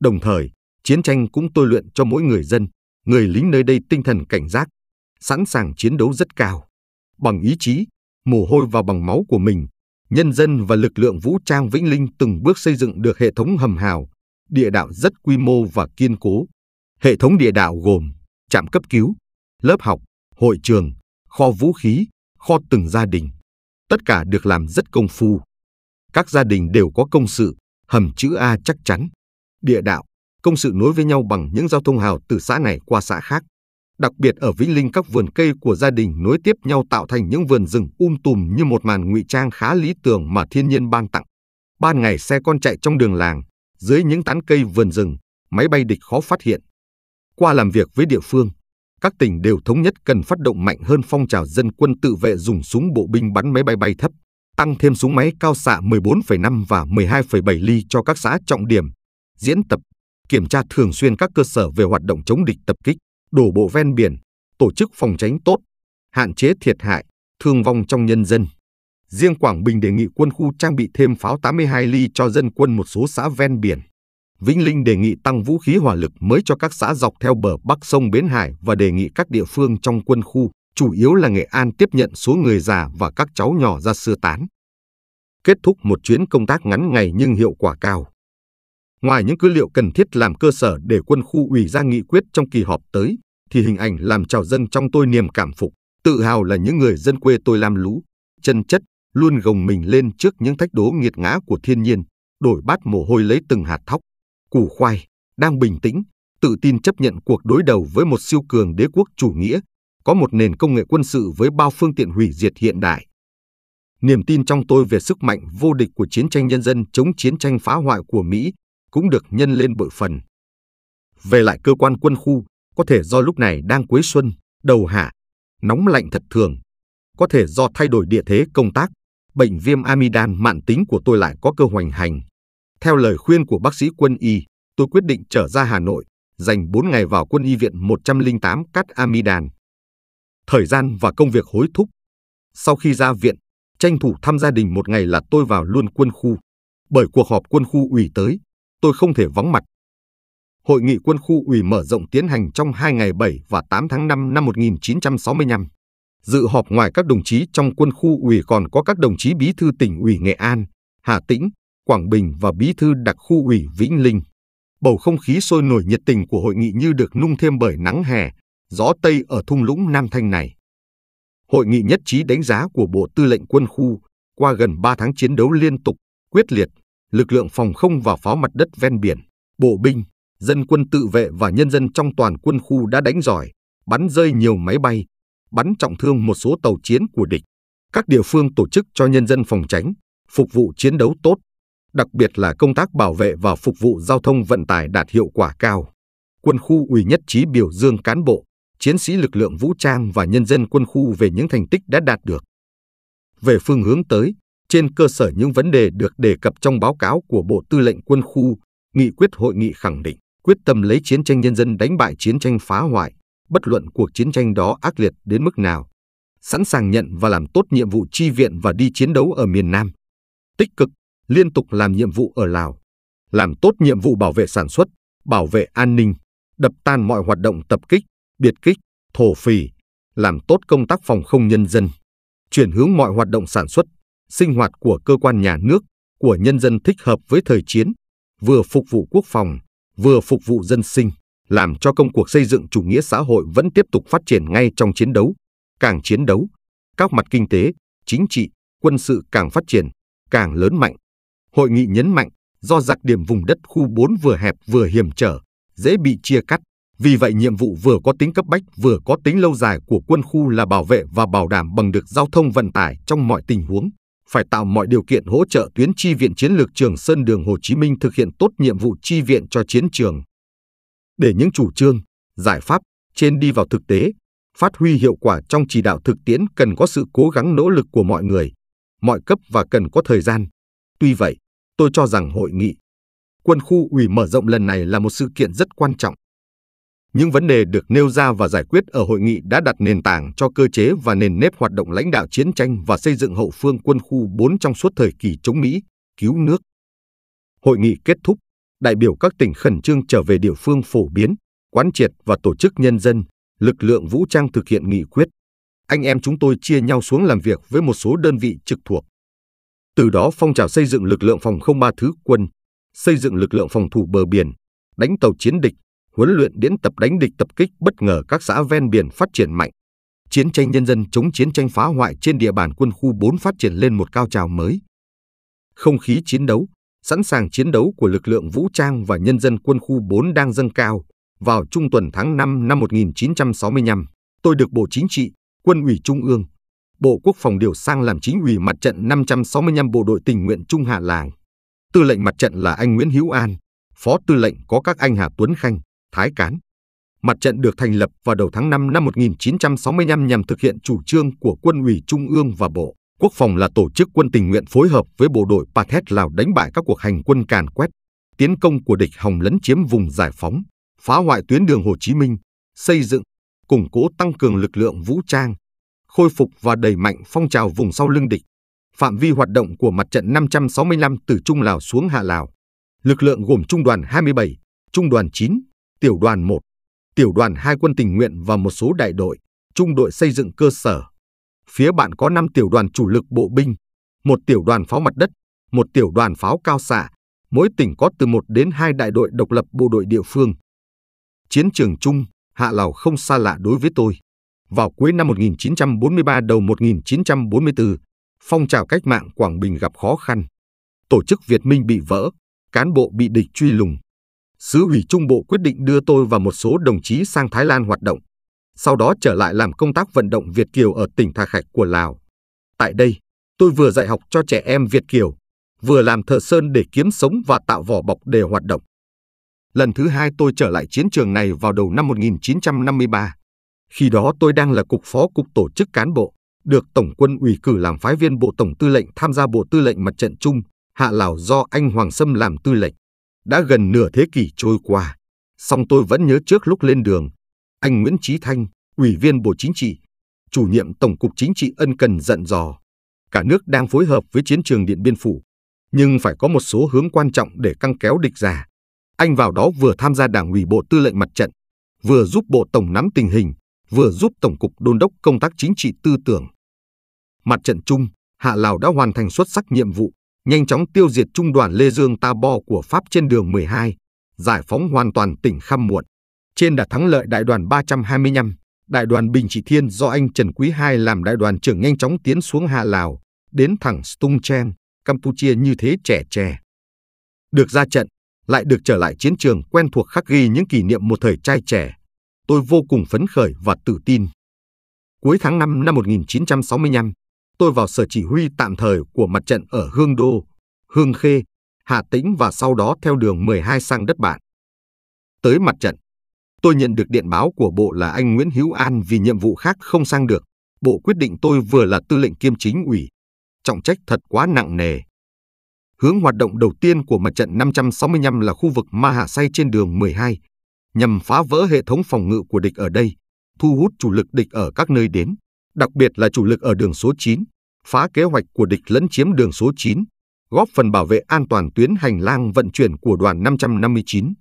Đồng thời, chiến tranh cũng tôi luyện cho mỗi người dân, người lính nơi đây tinh thần cảnh giác, sẵn sàng chiến đấu rất cao. Bằng ý chí, mồ hôi và bằng máu của mình, nhân dân và lực lượng vũ trang Vĩnh Linh từng bước xây dựng được hệ thống hầm hào, địa đạo rất quy mô và kiên cố. Hệ thống địa đạo gồm trạm cấp cứu, lớp học, hội trường, kho vũ khí, kho từng gia đình. Tất cả được làm rất công phu. Các gia đình đều có công sự, hầm chữ A chắc chắn, địa đạo, công sự nối với nhau bằng những giao thông hào từ xã này qua xã khác. Đặc biệt ở Vĩnh Linh các vườn cây của gia đình nối tiếp nhau tạo thành những vườn rừng um tùm như một màn ngụy trang khá lý tưởng mà thiên nhiên ban tặng. Ban ngày xe con chạy trong đường làng, dưới những tán cây vườn rừng, máy bay địch khó phát hiện. Qua làm việc với địa phương, các tỉnh đều thống nhất cần phát động mạnh hơn phong trào dân quân tự vệ dùng súng bộ binh bắn máy bay bay thấp, tăng thêm súng máy cao xạ 14,5 và 12,7 ly cho các xã trọng điểm, diễn tập, kiểm tra thường xuyên các cơ sở về hoạt động chống địch tập kích, đổ bộ ven biển, tổ chức phòng tránh tốt, hạn chế thiệt hại, thương vong trong nhân dân. Riêng Quảng Bình đề nghị quân khu trang bị thêm pháo 82 ly cho dân quân một số xã ven biển. Vĩnh Linh đề nghị tăng vũ khí hỏa lực mới cho các xã dọc theo bờ Bắc sông Bến Hải và đề nghị các địa phương trong quân khu, chủ yếu là Nghệ An tiếp nhận số người già và các cháu nhỏ ra sơ tán. Kết thúc một chuyến công tác ngắn ngày nhưng hiệu quả cao. Ngoài những cứ liệu cần thiết làm cơ sở để quân khu ủy ra nghị quyết trong kỳ họp tới, thì hình ảnh làm chào dân trong tôi niềm cảm phục, tự hào là những người dân quê tôi làm lũ, chân chất, luôn gồng mình lên trước những thách đố nghiệt ngã của thiên nhiên, đổi bát mồ hôi lấy từng hạt thóc củ khoai, đang bình tĩnh, tự tin chấp nhận cuộc đối đầu với một siêu cường đế quốc chủ nghĩa, có một nền công nghệ quân sự với bao phương tiện hủy diệt hiện đại. Niềm tin trong tôi về sức mạnh vô địch của chiến tranh nhân dân chống chiến tranh phá hoại của Mỹ cũng được nhân lên bội phần. Về lại cơ quan quân khu, có thể do lúc này đang cuối xuân, đầu hạ, nóng lạnh thật thường, có thể do thay đổi địa thế công tác, bệnh viêm amidan mạn tính của tôi lại có cơ hoành hành. Theo lời khuyên của bác sĩ quân y, tôi quyết định trở ra Hà Nội, dành 4 ngày vào quân y viện 108 Cát Amidan. Thời gian và công việc hối thúc. Sau khi ra viện, tranh thủ thăm gia đình một ngày là tôi vào luôn quân khu. Bởi cuộc họp quân khu ủy tới, tôi không thể vắng mặt. Hội nghị quân khu ủy mở rộng tiến hành trong 2 ngày 7 và 8 tháng 5 năm 1965. Dự họp ngoài các đồng chí trong quân khu ủy còn có các đồng chí bí thư tỉnh ủy Nghệ An, Hà Tĩnh, Quảng Bình và bí thư đặc khu ủy Vĩnh Linh. Bầu không khí sôi nổi nhiệt tình của hội nghị như được nung thêm bởi nắng hè, gió Tây ở thung lũng Nam Thanh này. Hội nghị nhất trí đánh giá của Bộ Tư lệnh Quân khu qua gần 3 tháng chiến đấu liên tục, quyết liệt, lực lượng phòng không và pháo mặt đất ven biển, bộ binh, dân quân tự vệ và nhân dân trong toàn quân khu đã đánh giỏi, bắn rơi nhiều máy bay, bắn trọng thương một số tàu chiến của địch. Các địa phương tổ chức cho nhân dân phòng tránh, phục vụ chiến đấu tốt, đặc biệt là công tác bảo vệ và phục vụ giao thông vận tải đạt hiệu quả cao. Quân khu ủy nhất trí biểu dương cán bộ, chiến sĩ lực lượng vũ trang và nhân dân quân khu về những thành tích đã đạt được. Về phương hướng tới, trên cơ sở những vấn đề được đề cập trong báo cáo của Bộ Tư lệnh Quân khu, nghị quyết hội nghị khẳng định quyết tâm lấy chiến tranh nhân dân đánh bại chiến tranh phá hoại, bất luận cuộc chiến tranh đó ác liệt đến mức nào, sẵn sàng nhận và làm tốt nhiệm vụ chi viện và đi chiến đấu ở miền Nam, tích cực liên tục làm nhiệm vụ ở Lào, làm tốt nhiệm vụ bảo vệ sản xuất, bảo vệ an ninh, đập tan mọi hoạt động tập kích, biệt kích, thổ phỉ, làm tốt công tác phòng không nhân dân, chuyển hướng mọi hoạt động sản xuất, sinh hoạt của cơ quan nhà nước, của nhân dân thích hợp với thời chiến, vừa phục vụ quốc phòng, vừa phục vụ dân sinh, làm cho công cuộc xây dựng chủ nghĩa xã hội vẫn tiếp tục phát triển ngay trong chiến đấu. Càng chiến đấu, các mặt kinh tế, chính trị, quân sự càng phát triển, càng lớn mạnh hội nghị nhấn mạnh do giặc điểm vùng đất khu 4 vừa hẹp vừa hiểm trở, dễ bị chia cắt. Vì vậy nhiệm vụ vừa có tính cấp bách vừa có tính lâu dài của quân khu là bảo vệ và bảo đảm bằng được giao thông vận tải trong mọi tình huống, phải tạo mọi điều kiện hỗ trợ tuyến chi viện chiến lược Trường Sơn đường Hồ Chí Minh thực hiện tốt nhiệm vụ chi viện cho chiến trường. Để những chủ trương, giải pháp trên đi vào thực tế, phát huy hiệu quả trong chỉ đạo thực tiễn cần có sự cố gắng nỗ lực của mọi người, mọi cấp và cần có thời gian, Tuy vậy, tôi cho rằng hội nghị quân khu ủy mở rộng lần này là một sự kiện rất quan trọng. Những vấn đề được nêu ra và giải quyết ở hội nghị đã đặt nền tảng cho cơ chế và nền nếp hoạt động lãnh đạo chiến tranh và xây dựng hậu phương quân khu 4 trong suốt thời kỳ chống Mỹ, cứu nước. Hội nghị kết thúc, đại biểu các tỉnh khẩn trương trở về địa phương phổ biến, quán triệt và tổ chức nhân dân, lực lượng vũ trang thực hiện nghị quyết. Anh em chúng tôi chia nhau xuống làm việc với một số đơn vị trực thuộc. Từ đó phong trào xây dựng lực lượng phòng không ba thứ quân, xây dựng lực lượng phòng thủ bờ biển, đánh tàu chiến địch, huấn luyện diễn tập đánh địch tập kích bất ngờ các xã ven biển phát triển mạnh. Chiến tranh nhân dân chống chiến tranh phá hoại trên địa bàn quân khu 4 phát triển lên một cao trào mới. Không khí chiến đấu, sẵn sàng chiến đấu của lực lượng vũ trang và nhân dân quân khu 4 đang dâng cao. Vào trung tuần tháng 5 năm 1965, tôi được Bộ Chính trị, Quân ủy Trung ương, Bộ Quốc phòng điều sang làm chính ủy mặt trận 565 bộ đội tình nguyện Trung Hạ Làng. Tư lệnh mặt trận là anh Nguyễn Hữu An, phó tư lệnh có các anh Hà Tuấn Khanh, Thái Cán. Mặt trận được thành lập vào đầu tháng 5 năm 1965 nhằm thực hiện chủ trương của quân ủy Trung ương và Bộ Quốc phòng là tổ chức quân tình nguyện phối hợp với bộ đội Pathet Lào đánh bại các cuộc hành quân càn quét, tiến công của địch hòng lấn chiếm vùng giải phóng, phá hoại tuyến đường Hồ Chí Minh, xây dựng, củng cố tăng cường lực lượng vũ trang, khôi phục và đẩy mạnh phong trào vùng sau lưng địch, phạm vi hoạt động của mặt trận 565 từ Trung Lào xuống Hạ Lào. Lực lượng gồm Trung đoàn 27, Trung đoàn 9, Tiểu đoàn 1, Tiểu đoàn 2 quân tình nguyện và một số đại đội, trung đội xây dựng cơ sở. Phía bạn có 5 tiểu đoàn chủ lực bộ binh, một tiểu đoàn pháo mặt đất, một tiểu đoàn pháo cao xạ, mỗi tỉnh có từ 1 đến 2 đại đội độc lập bộ đội địa phương. Chiến trường trung Hạ Lào không xa lạ đối với tôi. Vào cuối năm 1943 đầu 1944, phong trào cách mạng Quảng Bình gặp khó khăn. Tổ chức Việt Minh bị vỡ, cán bộ bị địch truy lùng. Sứ ủy Trung Bộ quyết định đưa tôi và một số đồng chí sang Thái Lan hoạt động, sau đó trở lại làm công tác vận động Việt Kiều ở tỉnh Thà Khạch của Lào. Tại đây, tôi vừa dạy học cho trẻ em Việt Kiều, vừa làm thợ sơn để kiếm sống và tạo vỏ bọc để hoạt động. Lần thứ hai tôi trở lại chiến trường này vào đầu năm 1953. Khi đó tôi đang là cục phó cục tổ chức cán bộ, được Tổng quân ủy cử làm phái viên Bộ Tổng Tư lệnh tham gia Bộ Tư lệnh Mặt trận Trung, Hạ Lào do anh Hoàng Sâm làm tư lệnh. Đã gần nửa thế kỷ trôi qua, song tôi vẫn nhớ trước lúc lên đường, anh Nguyễn Trí Thanh, Ủy viên Bộ Chính trị, chủ nhiệm Tổng cục Chính trị ân cần dặn dò. Cả nước đang phối hợp với chiến trường Điện Biên Phủ, nhưng phải có một số hướng quan trọng để căng kéo địch giả. Anh vào đó vừa tham gia đảng ủy Bộ Tư lệnh Mặt trận, vừa giúp Bộ Tổng nắm tình hình, vừa giúp Tổng cục đôn đốc công tác chính trị tư tưởng. Mặt trận chung, Hạ Lào đã hoàn thành xuất sắc nhiệm vụ, nhanh chóng tiêu diệt trung đoàn Lê Dương Ta Bo của Pháp trên đường 12, giải phóng hoàn toàn tỉnh Khăm Muộn. Trên đã thắng lợi đại đoàn 325, đại đoàn Bình Trị Thiên do anh Trần Quý Hai làm đại đoàn trưởng nhanh chóng tiến xuống Hạ Lào, đến thẳng Stung Chen, Campuchia như thế trẻ trẻ. Được ra trận, lại được trở lại chiến trường quen thuộc khắc ghi những kỷ niệm một thời trai trẻ tôi vô cùng phấn khởi và tự tin. Cuối tháng 5 năm 1965, tôi vào sở chỉ huy tạm thời của mặt trận ở Hương Đô, Hương Khê, Hà Tĩnh và sau đó theo đường 12 sang đất bạn. Tới mặt trận, tôi nhận được điện báo của bộ là anh Nguyễn Hữu An vì nhiệm vụ khác không sang được. Bộ quyết định tôi vừa là tư lệnh kiêm chính ủy. Trọng trách thật quá nặng nề. Hướng hoạt động đầu tiên của mặt trận 565 là khu vực Ma Hà Say trên đường 12, nhằm phá vỡ hệ thống phòng ngự của địch ở đây, thu hút chủ lực địch ở các nơi đến, đặc biệt là chủ lực ở đường số 9, phá kế hoạch của địch lấn chiếm đường số 9, góp phần bảo vệ an toàn tuyến hành lang vận chuyển của đoàn 559.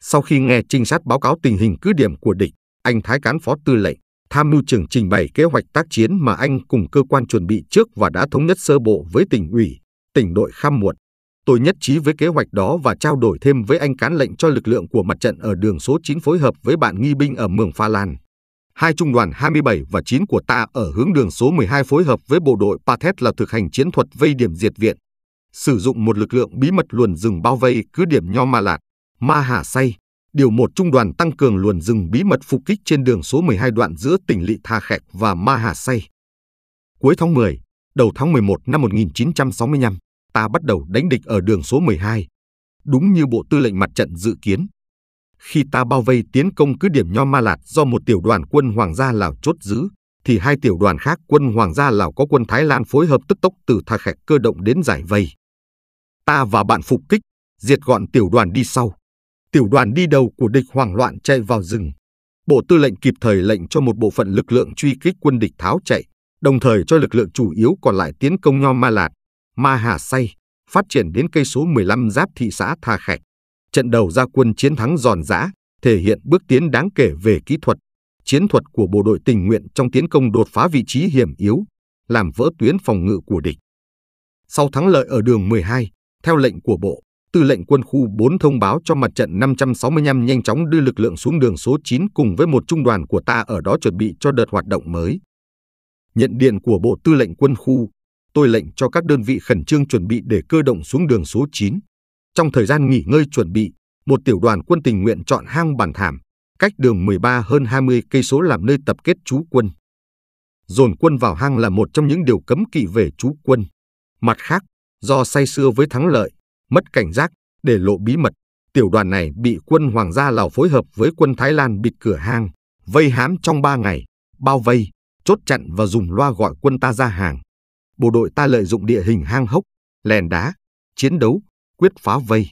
Sau khi nghe trinh sát báo cáo tình hình cứ điểm của địch, anh Thái Cán Phó Tư lệnh, tham mưu trưởng trình bày kế hoạch tác chiến mà anh cùng cơ quan chuẩn bị trước và đã thống nhất sơ bộ với tỉnh ủy, tỉnh đội kham muộn. Tôi nhất trí với kế hoạch đó và trao đổi thêm với anh cán lệnh cho lực lượng của mặt trận ở đường số 9 phối hợp với bạn nghi binh ở Mường Pha Lan. Hai trung đoàn 27 và 9 của ta ở hướng đường số 12 phối hợp với bộ đội Pathet là thực hành chiến thuật vây điểm diệt viện. Sử dụng một lực lượng bí mật luồn rừng bao vây cứ điểm Nho Ma Lạt, Ma Hà Say. Điều một trung đoàn tăng cường luồn rừng bí mật phục kích trên đường số 12 đoạn giữa tỉnh Lị Tha Khẹc và Ma Hà Say. Cuối tháng 10, đầu tháng 11 năm 1965, ta bắt đầu đánh địch ở đường số 12, đúng như Bộ Tư lệnh Mặt trận dự kiến. Khi ta bao vây tiến công cứ điểm Nho Ma Lạt do một tiểu đoàn quân Hoàng gia Lào chốt giữ, thì hai tiểu đoàn khác quân Hoàng gia Lào có quân Thái Lan phối hợp tức tốc từ Tha Khẹc cơ động đến giải vây. Ta và bạn phục kích, diệt gọn tiểu đoàn đi sau. Tiểu đoàn đi đầu của địch hoảng loạn chạy vào rừng. Bộ Tư lệnh kịp thời lệnh cho một bộ phận lực lượng truy kích quân địch tháo chạy, đồng thời cho lực lượng chủ yếu còn lại tiến công Nho Ma Lạt Ma Hà Say, phát triển đến cây số 15 giáp thị xã Tha Khạch. Trận đầu ra quân chiến thắng giòn giã, thể hiện bước tiến đáng kể về kỹ thuật, chiến thuật của bộ đội tình nguyện trong tiến công đột phá vị trí hiểm yếu, làm vỡ tuyến phòng ngự của địch. Sau thắng lợi ở đường 12, theo lệnh của bộ, Tư lệnh quân khu 4 thông báo cho mặt trận 565 nhanh chóng đưa lực lượng xuống đường số 9 cùng với một trung đoàn của ta ở đó chuẩn bị cho đợt hoạt động mới. Nhận điện của Bộ Tư lệnh quân khu, tôi lệnh cho các đơn vị khẩn trương chuẩn bị để cơ động xuống đường số 9. Trong thời gian nghỉ ngơi chuẩn bị, một tiểu đoàn quân tình nguyện chọn hang bản thảm, cách đường 13 hơn 20 cây số làm nơi tập kết trú quân. Dồn quân vào hang là một trong những điều cấm kỵ về trú quân. Mặt khác, do say sưa với thắng lợi, mất cảnh giác, để lộ bí mật, tiểu đoàn này bị quân Hoàng gia Lào phối hợp với quân Thái Lan bịt cửa hang, vây hãm trong 3 ngày, bao vây, chốt chặn và dùng loa gọi quân ta ra hàng bộ đội ta lợi dụng địa hình hang hốc, lèn đá, chiến đấu, quyết phá vây.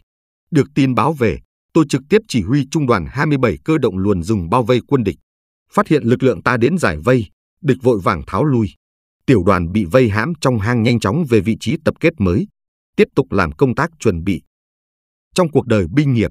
Được tin báo về, tôi trực tiếp chỉ huy trung đoàn 27 cơ động luồn rừng bao vây quân địch. Phát hiện lực lượng ta đến giải vây, địch vội vàng tháo lui. Tiểu đoàn bị vây hãm trong hang nhanh chóng về vị trí tập kết mới, tiếp tục làm công tác chuẩn bị. Trong cuộc đời binh nghiệp,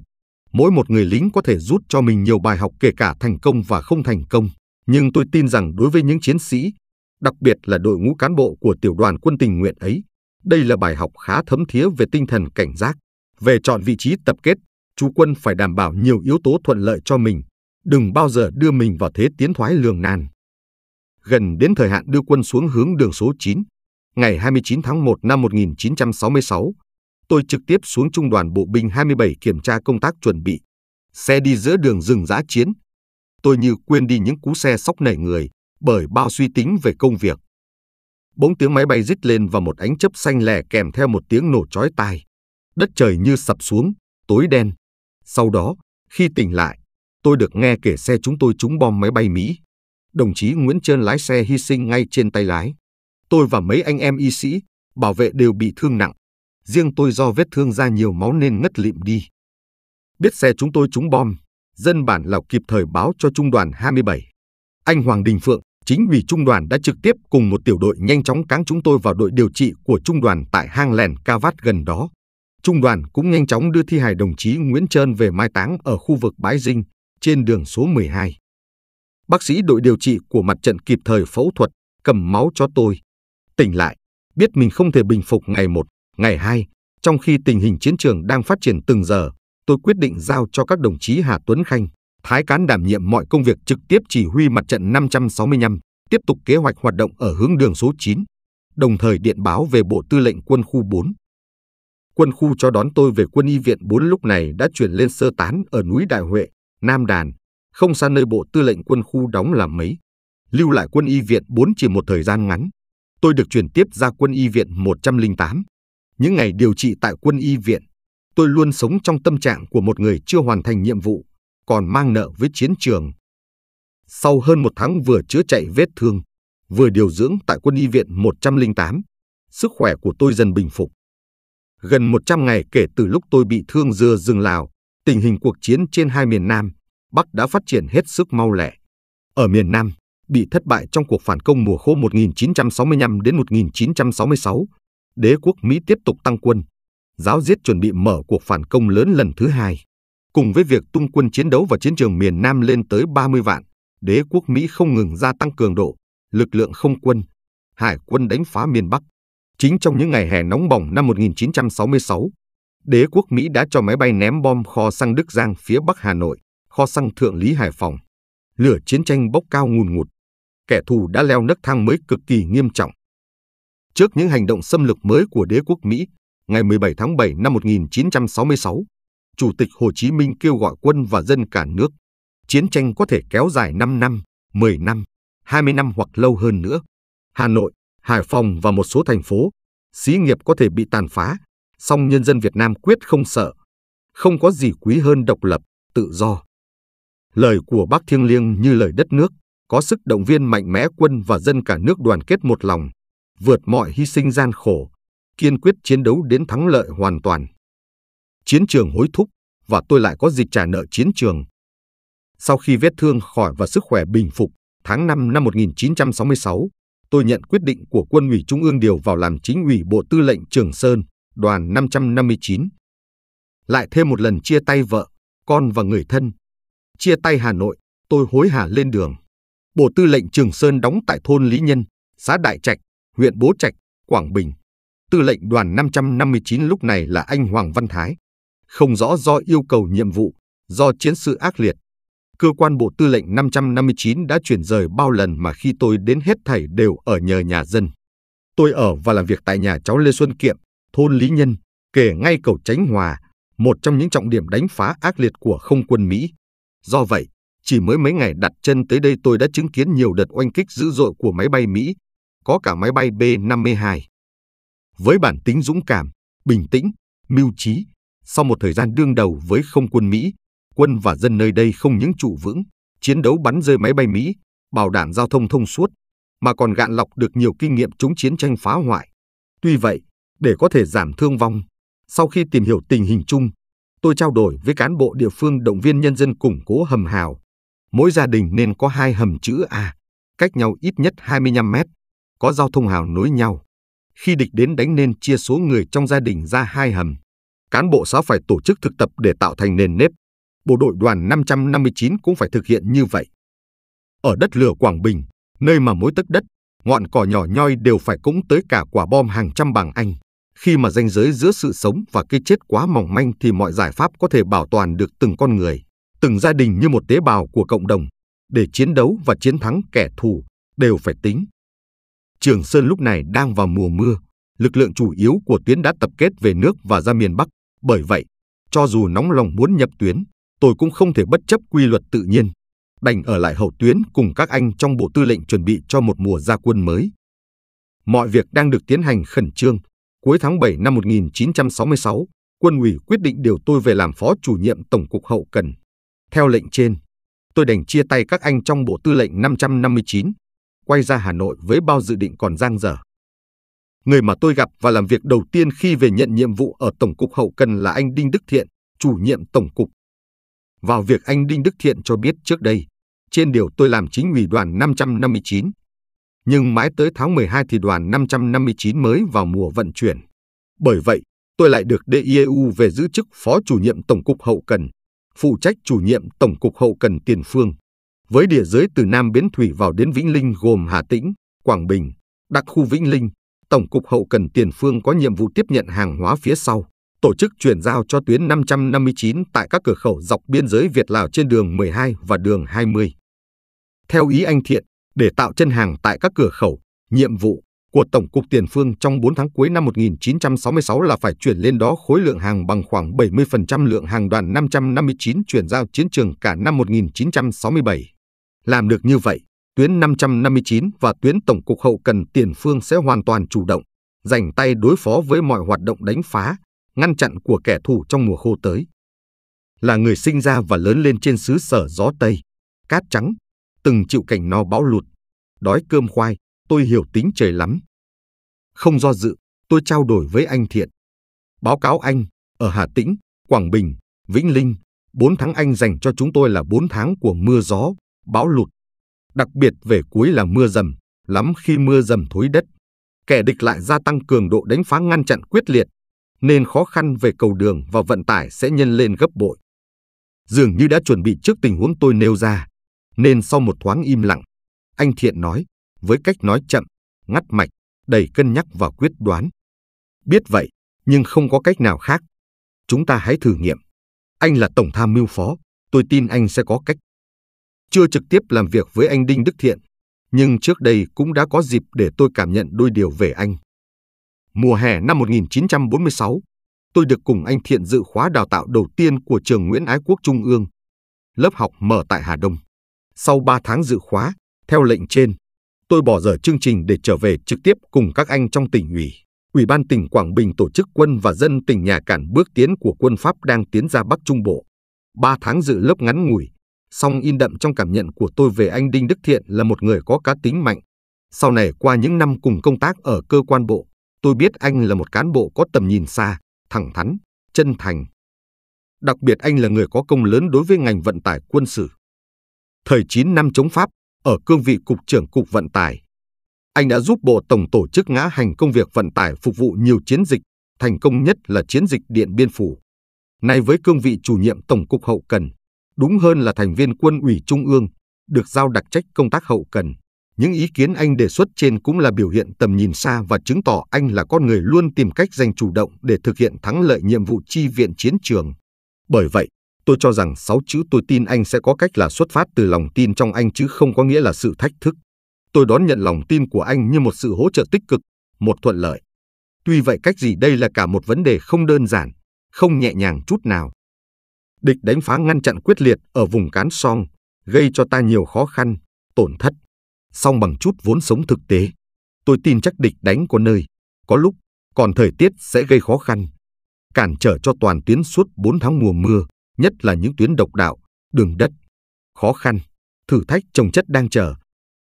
mỗi một người lính có thể rút cho mình nhiều bài học kể cả thành công và không thành công. Nhưng tôi tin rằng đối với những chiến sĩ, đặc biệt là đội ngũ cán bộ của tiểu đoàn quân tình nguyện ấy. Đây là bài học khá thấm thía về tinh thần cảnh giác. Về chọn vị trí tập kết, chú quân phải đảm bảo nhiều yếu tố thuận lợi cho mình, đừng bao giờ đưa mình vào thế tiến thoái lường nan. Gần đến thời hạn đưa quân xuống hướng đường số 9, ngày 29 tháng 1 năm 1966, tôi trực tiếp xuống trung đoàn bộ binh 27 kiểm tra công tác chuẩn bị. Xe đi giữa đường rừng giã chiến. Tôi như quên đi những cú xe sóc nảy người, bởi bao suy tính về công việc. Bỗng tiếng máy bay rít lên và một ánh chớp xanh lẻ kèm theo một tiếng nổ chói tai. Đất trời như sập xuống, tối đen. Sau đó, khi tỉnh lại, tôi được nghe kể xe chúng tôi trúng bom máy bay Mỹ. Đồng chí Nguyễn Trơn lái xe hy sinh ngay trên tay lái. Tôi và mấy anh em y sĩ, bảo vệ đều bị thương nặng. Riêng tôi do vết thương ra nhiều máu nên ngất lịm đi. Biết xe chúng tôi trúng bom, dân bản Lào kịp thời báo cho trung đoàn 27. Anh Hoàng Đình Phượng, chính vì trung đoàn đã trực tiếp cùng một tiểu đội nhanh chóng cáng chúng tôi vào đội điều trị của trung đoàn tại hang lèn Cavat gần đó. Trung đoàn cũng nhanh chóng đưa thi hài đồng chí Nguyễn Trơn về mai táng ở khu vực Bái Dinh, trên đường số 12. Bác sĩ đội điều trị của mặt trận kịp thời phẫu thuật, cầm máu cho tôi. Tỉnh lại, biết mình không thể bình phục ngày 1, ngày 2, trong khi tình hình chiến trường đang phát triển từng giờ, tôi quyết định giao cho các đồng chí Hà Tuấn Khanh, Thái Cán đảm nhiệm mọi công việc trực tiếp chỉ huy mặt trận 565, tiếp tục kế hoạch hoạt động ở hướng đường số 9, đồng thời điện báo về Bộ Tư lệnh Quân khu 4. Quân khu cho đón tôi về quân y viện 4 lúc này đã chuyển lên sơ tán ở núi Đại Huệ, Nam Đàn, không xa nơi Bộ Tư lệnh Quân khu đóng là mấy. Lưu lại quân y viện 4 chỉ một thời gian ngắn. Tôi được chuyển tiếp ra quân y viện 108. Những ngày điều trị tại quân y viện, tôi luôn sống trong tâm trạng của một người chưa hoàn thành nhiệm vụ còn mang nợ với chiến trường. Sau hơn một tháng vừa chữa chạy vết thương, vừa điều dưỡng tại quân y viện 108, sức khỏe của tôi dần bình phục. Gần 100 ngày kể từ lúc tôi bị thương dừa rừng Lào, tình hình cuộc chiến trên hai miền Nam, Bắc đã phát triển hết sức mau lẹ. Ở miền Nam, bị thất bại trong cuộc phản công mùa khô 1965 đến 1966, đế quốc Mỹ tiếp tục tăng quân, giáo diết chuẩn bị mở cuộc phản công lớn lần thứ hai. Cùng với việc tung quân chiến đấu vào chiến trường miền Nam lên tới 30 vạn, đế quốc Mỹ không ngừng gia tăng cường độ, lực lượng không quân, hải quân đánh phá miền Bắc. Chính trong những ngày hè nóng bỏng năm 1966, đế quốc Mỹ đã cho máy bay ném bom kho xăng Đức Giang phía Bắc Hà Nội, kho xăng Thượng Lý Hải Phòng. Lửa chiến tranh bốc cao ngùn ngụt, kẻ thù đã leo nấc thang mới cực kỳ nghiêm trọng. Trước những hành động xâm lược mới của đế quốc Mỹ, ngày 17 tháng 7 năm 1966, Chủ tịch Hồ Chí Minh kêu gọi quân và dân cả nước, chiến tranh có thể kéo dài 5 năm, 10 năm, 20 năm hoặc lâu hơn nữa. Hà Nội, Hải Phòng và một số thành phố, xí nghiệp có thể bị tàn phá, song nhân dân Việt Nam quyết không sợ. Không có gì quý hơn độc lập, tự do. Lời của bác thiêng liêng như lời đất nước, có sức động viên mạnh mẽ quân và dân cả nước đoàn kết một lòng, vượt mọi hy sinh gian khổ, kiên quyết chiến đấu đến thắng lợi hoàn toàn chiến trường hối thúc và tôi lại có dịch trả nợ chiến trường. Sau khi vết thương khỏi và sức khỏe bình phục, tháng 5 năm 1966, tôi nhận quyết định của Quân ủy Trung ương điều vào làm chính ủy Bộ Tư lệnh Trường Sơn, đoàn 559. Lại thêm một lần chia tay vợ, con và người thân. Chia tay Hà Nội, tôi hối hả lên đường. Bộ Tư lệnh Trường Sơn đóng tại thôn Lý Nhân, xã Đại Trạch, huyện Bố Trạch, Quảng Bình. Tư lệnh đoàn 559 lúc này là anh Hoàng Văn Thái, không rõ do yêu cầu nhiệm vụ, do chiến sự ác liệt. Cơ quan Bộ Tư lệnh 559 đã chuyển rời bao lần mà khi tôi đến hết thảy đều ở nhờ nhà dân. Tôi ở và làm việc tại nhà cháu Lê Xuân Kiệm, thôn Lý Nhân, kể ngay cầu Chánh Hòa, một trong những trọng điểm đánh phá ác liệt của không quân Mỹ. Do vậy, chỉ mới mấy ngày đặt chân tới đây tôi đã chứng kiến nhiều đợt oanh kích dữ dội của máy bay Mỹ, có cả máy bay B-52. Với bản tính dũng cảm, bình tĩnh, mưu trí, sau một thời gian đương đầu với không quân Mỹ, quân và dân nơi đây không những trụ vững, chiến đấu bắn rơi máy bay Mỹ, bảo đảm giao thông thông suốt, mà còn gạn lọc được nhiều kinh nghiệm chống chiến tranh phá hoại. Tuy vậy, để có thể giảm thương vong, sau khi tìm hiểu tình hình chung, tôi trao đổi với cán bộ địa phương động viên nhân dân củng cố hầm hào. Mỗi gia đình nên có hai hầm chữ A, cách nhau ít nhất 25 mét, có giao thông hào nối nhau. Khi địch đến đánh nên chia số người trong gia đình ra hai hầm, Cán bộ xã phải tổ chức thực tập để tạo thành nền nếp. Bộ đội đoàn 559 cũng phải thực hiện như vậy. Ở đất lửa Quảng Bình, nơi mà mỗi tấc đất, ngọn cỏ nhỏ nhoi đều phải cũng tới cả quả bom hàng trăm bằng Anh. Khi mà ranh giới giữa sự sống và cái chết quá mỏng manh thì mọi giải pháp có thể bảo toàn được từng con người, từng gia đình như một tế bào của cộng đồng. Để chiến đấu và chiến thắng kẻ thù đều phải tính. Trường Sơn lúc này đang vào mùa mưa, lực lượng chủ yếu của tuyến đã tập kết về nước và ra miền Bắc. Bởi vậy, cho dù nóng lòng muốn nhập tuyến, tôi cũng không thể bất chấp quy luật tự nhiên, đành ở lại hậu tuyến cùng các anh trong bộ tư lệnh chuẩn bị cho một mùa gia quân mới. Mọi việc đang được tiến hành khẩn trương. Cuối tháng 7 năm 1966, quân ủy quyết định điều tôi về làm phó chủ nhiệm Tổng cục Hậu Cần. Theo lệnh trên, tôi đành chia tay các anh trong Bộ Tư lệnh 559, quay ra Hà Nội với bao dự định còn dang dở. Người mà tôi gặp và làm việc đầu tiên khi về nhận nhiệm vụ ở Tổng cục Hậu Cần là anh Đinh Đức Thiện, chủ nhiệm Tổng cục. Vào việc anh Đinh Đức Thiện cho biết trước đây, trên điều tôi làm chính ủy đoàn 559. Nhưng mãi tới tháng 12 thì đoàn 559 mới vào mùa vận chuyển. Bởi vậy, tôi lại được DIEU về giữ chức Phó chủ nhiệm Tổng cục Hậu Cần, phụ trách chủ nhiệm Tổng cục Hậu Cần Tiền Phương, với địa giới từ Nam Biến Thủy vào đến Vĩnh Linh gồm Hà Tĩnh, Quảng Bình, đặc khu Vĩnh Linh, Tổng cục Hậu cần Tiền phương có nhiệm vụ tiếp nhận hàng hóa phía sau, tổ chức chuyển giao cho tuyến 559 tại các cửa khẩu dọc biên giới Việt Lào trên đường 12 và đường 20. Theo ý anh Thiện, để tạo chân hàng tại các cửa khẩu, nhiệm vụ của Tổng cục Tiền phương trong 4 tháng cuối năm 1966 là phải chuyển lên đó khối lượng hàng bằng khoảng 70% lượng hàng đoàn 559 chuyển giao chiến trường cả năm 1967. Làm được như vậy, tuyến 559 và tuyến Tổng cục Hậu cần Tiền Phương sẽ hoàn toàn chủ động, giành tay đối phó với mọi hoạt động đánh phá, ngăn chặn của kẻ thù trong mùa khô tới. Là người sinh ra và lớn lên trên xứ sở gió Tây, cát trắng, từng chịu cảnh no bão lụt, đói cơm khoai, tôi hiểu tính trời lắm. Không do dự, tôi trao đổi với anh Thiện. Báo cáo anh, ở Hà Tĩnh, Quảng Bình, Vĩnh Linh, 4 tháng anh dành cho chúng tôi là 4 tháng của mưa gió, bão lụt, đặc biệt về cuối là mưa dầm, lắm khi mưa dầm thối đất. Kẻ địch lại gia tăng cường độ đánh phá ngăn chặn quyết liệt, nên khó khăn về cầu đường và vận tải sẽ nhân lên gấp bội. Dường như đã chuẩn bị trước tình huống tôi nêu ra, nên sau một thoáng im lặng, anh Thiện nói, với cách nói chậm, ngắt mạch, đầy cân nhắc và quyết đoán. Biết vậy, nhưng không có cách nào khác. Chúng ta hãy thử nghiệm. Anh là tổng tham mưu phó, tôi tin anh sẽ có cách chưa trực tiếp làm việc với anh Đinh Đức Thiện, nhưng trước đây cũng đã có dịp để tôi cảm nhận đôi điều về anh. Mùa hè năm 1946, tôi được cùng anh Thiện dự khóa đào tạo đầu tiên của trường Nguyễn Ái Quốc Trung ương. Lớp học mở tại Hà Đông. Sau 3 tháng dự khóa, theo lệnh trên, tôi bỏ dở chương trình để trở về trực tiếp cùng các anh trong tỉnh ủy. Ủy ban tỉnh Quảng Bình tổ chức quân và dân tỉnh nhà cản bước tiến của quân Pháp đang tiến ra Bắc Trung Bộ. Ba tháng dự lớp ngắn ngủi, song in đậm trong cảm nhận của tôi về anh Đinh Đức Thiện là một người có cá tính mạnh. Sau này qua những năm cùng công tác ở cơ quan bộ, tôi biết anh là một cán bộ có tầm nhìn xa, thẳng thắn, chân thành. Đặc biệt anh là người có công lớn đối với ngành vận tải quân sự. Thời 9 năm chống Pháp, ở cương vị Cục trưởng Cục Vận tải, anh đã giúp Bộ Tổng tổ chức ngã hành công việc vận tải phục vụ nhiều chiến dịch, thành công nhất là chiến dịch Điện Biên Phủ. Nay với cương vị chủ nhiệm Tổng cục Hậu Cần, đúng hơn là thành viên quân ủy Trung ương, được giao đặc trách công tác hậu cần. Những ý kiến anh đề xuất trên cũng là biểu hiện tầm nhìn xa và chứng tỏ anh là con người luôn tìm cách giành chủ động để thực hiện thắng lợi nhiệm vụ chi viện chiến trường. Bởi vậy, tôi cho rằng sáu chữ tôi tin anh sẽ có cách là xuất phát từ lòng tin trong anh chứ không có nghĩa là sự thách thức. Tôi đón nhận lòng tin của anh như một sự hỗ trợ tích cực, một thuận lợi. Tuy vậy cách gì đây là cả một vấn đề không đơn giản, không nhẹ nhàng chút nào địch đánh phá ngăn chặn quyết liệt ở vùng cán song, gây cho ta nhiều khó khăn, tổn thất. Song bằng chút vốn sống thực tế, tôi tin chắc địch đánh có nơi, có lúc, còn thời tiết sẽ gây khó khăn. Cản trở cho toàn tuyến suốt 4 tháng mùa mưa, nhất là những tuyến độc đạo, đường đất. Khó khăn, thử thách trồng chất đang chờ.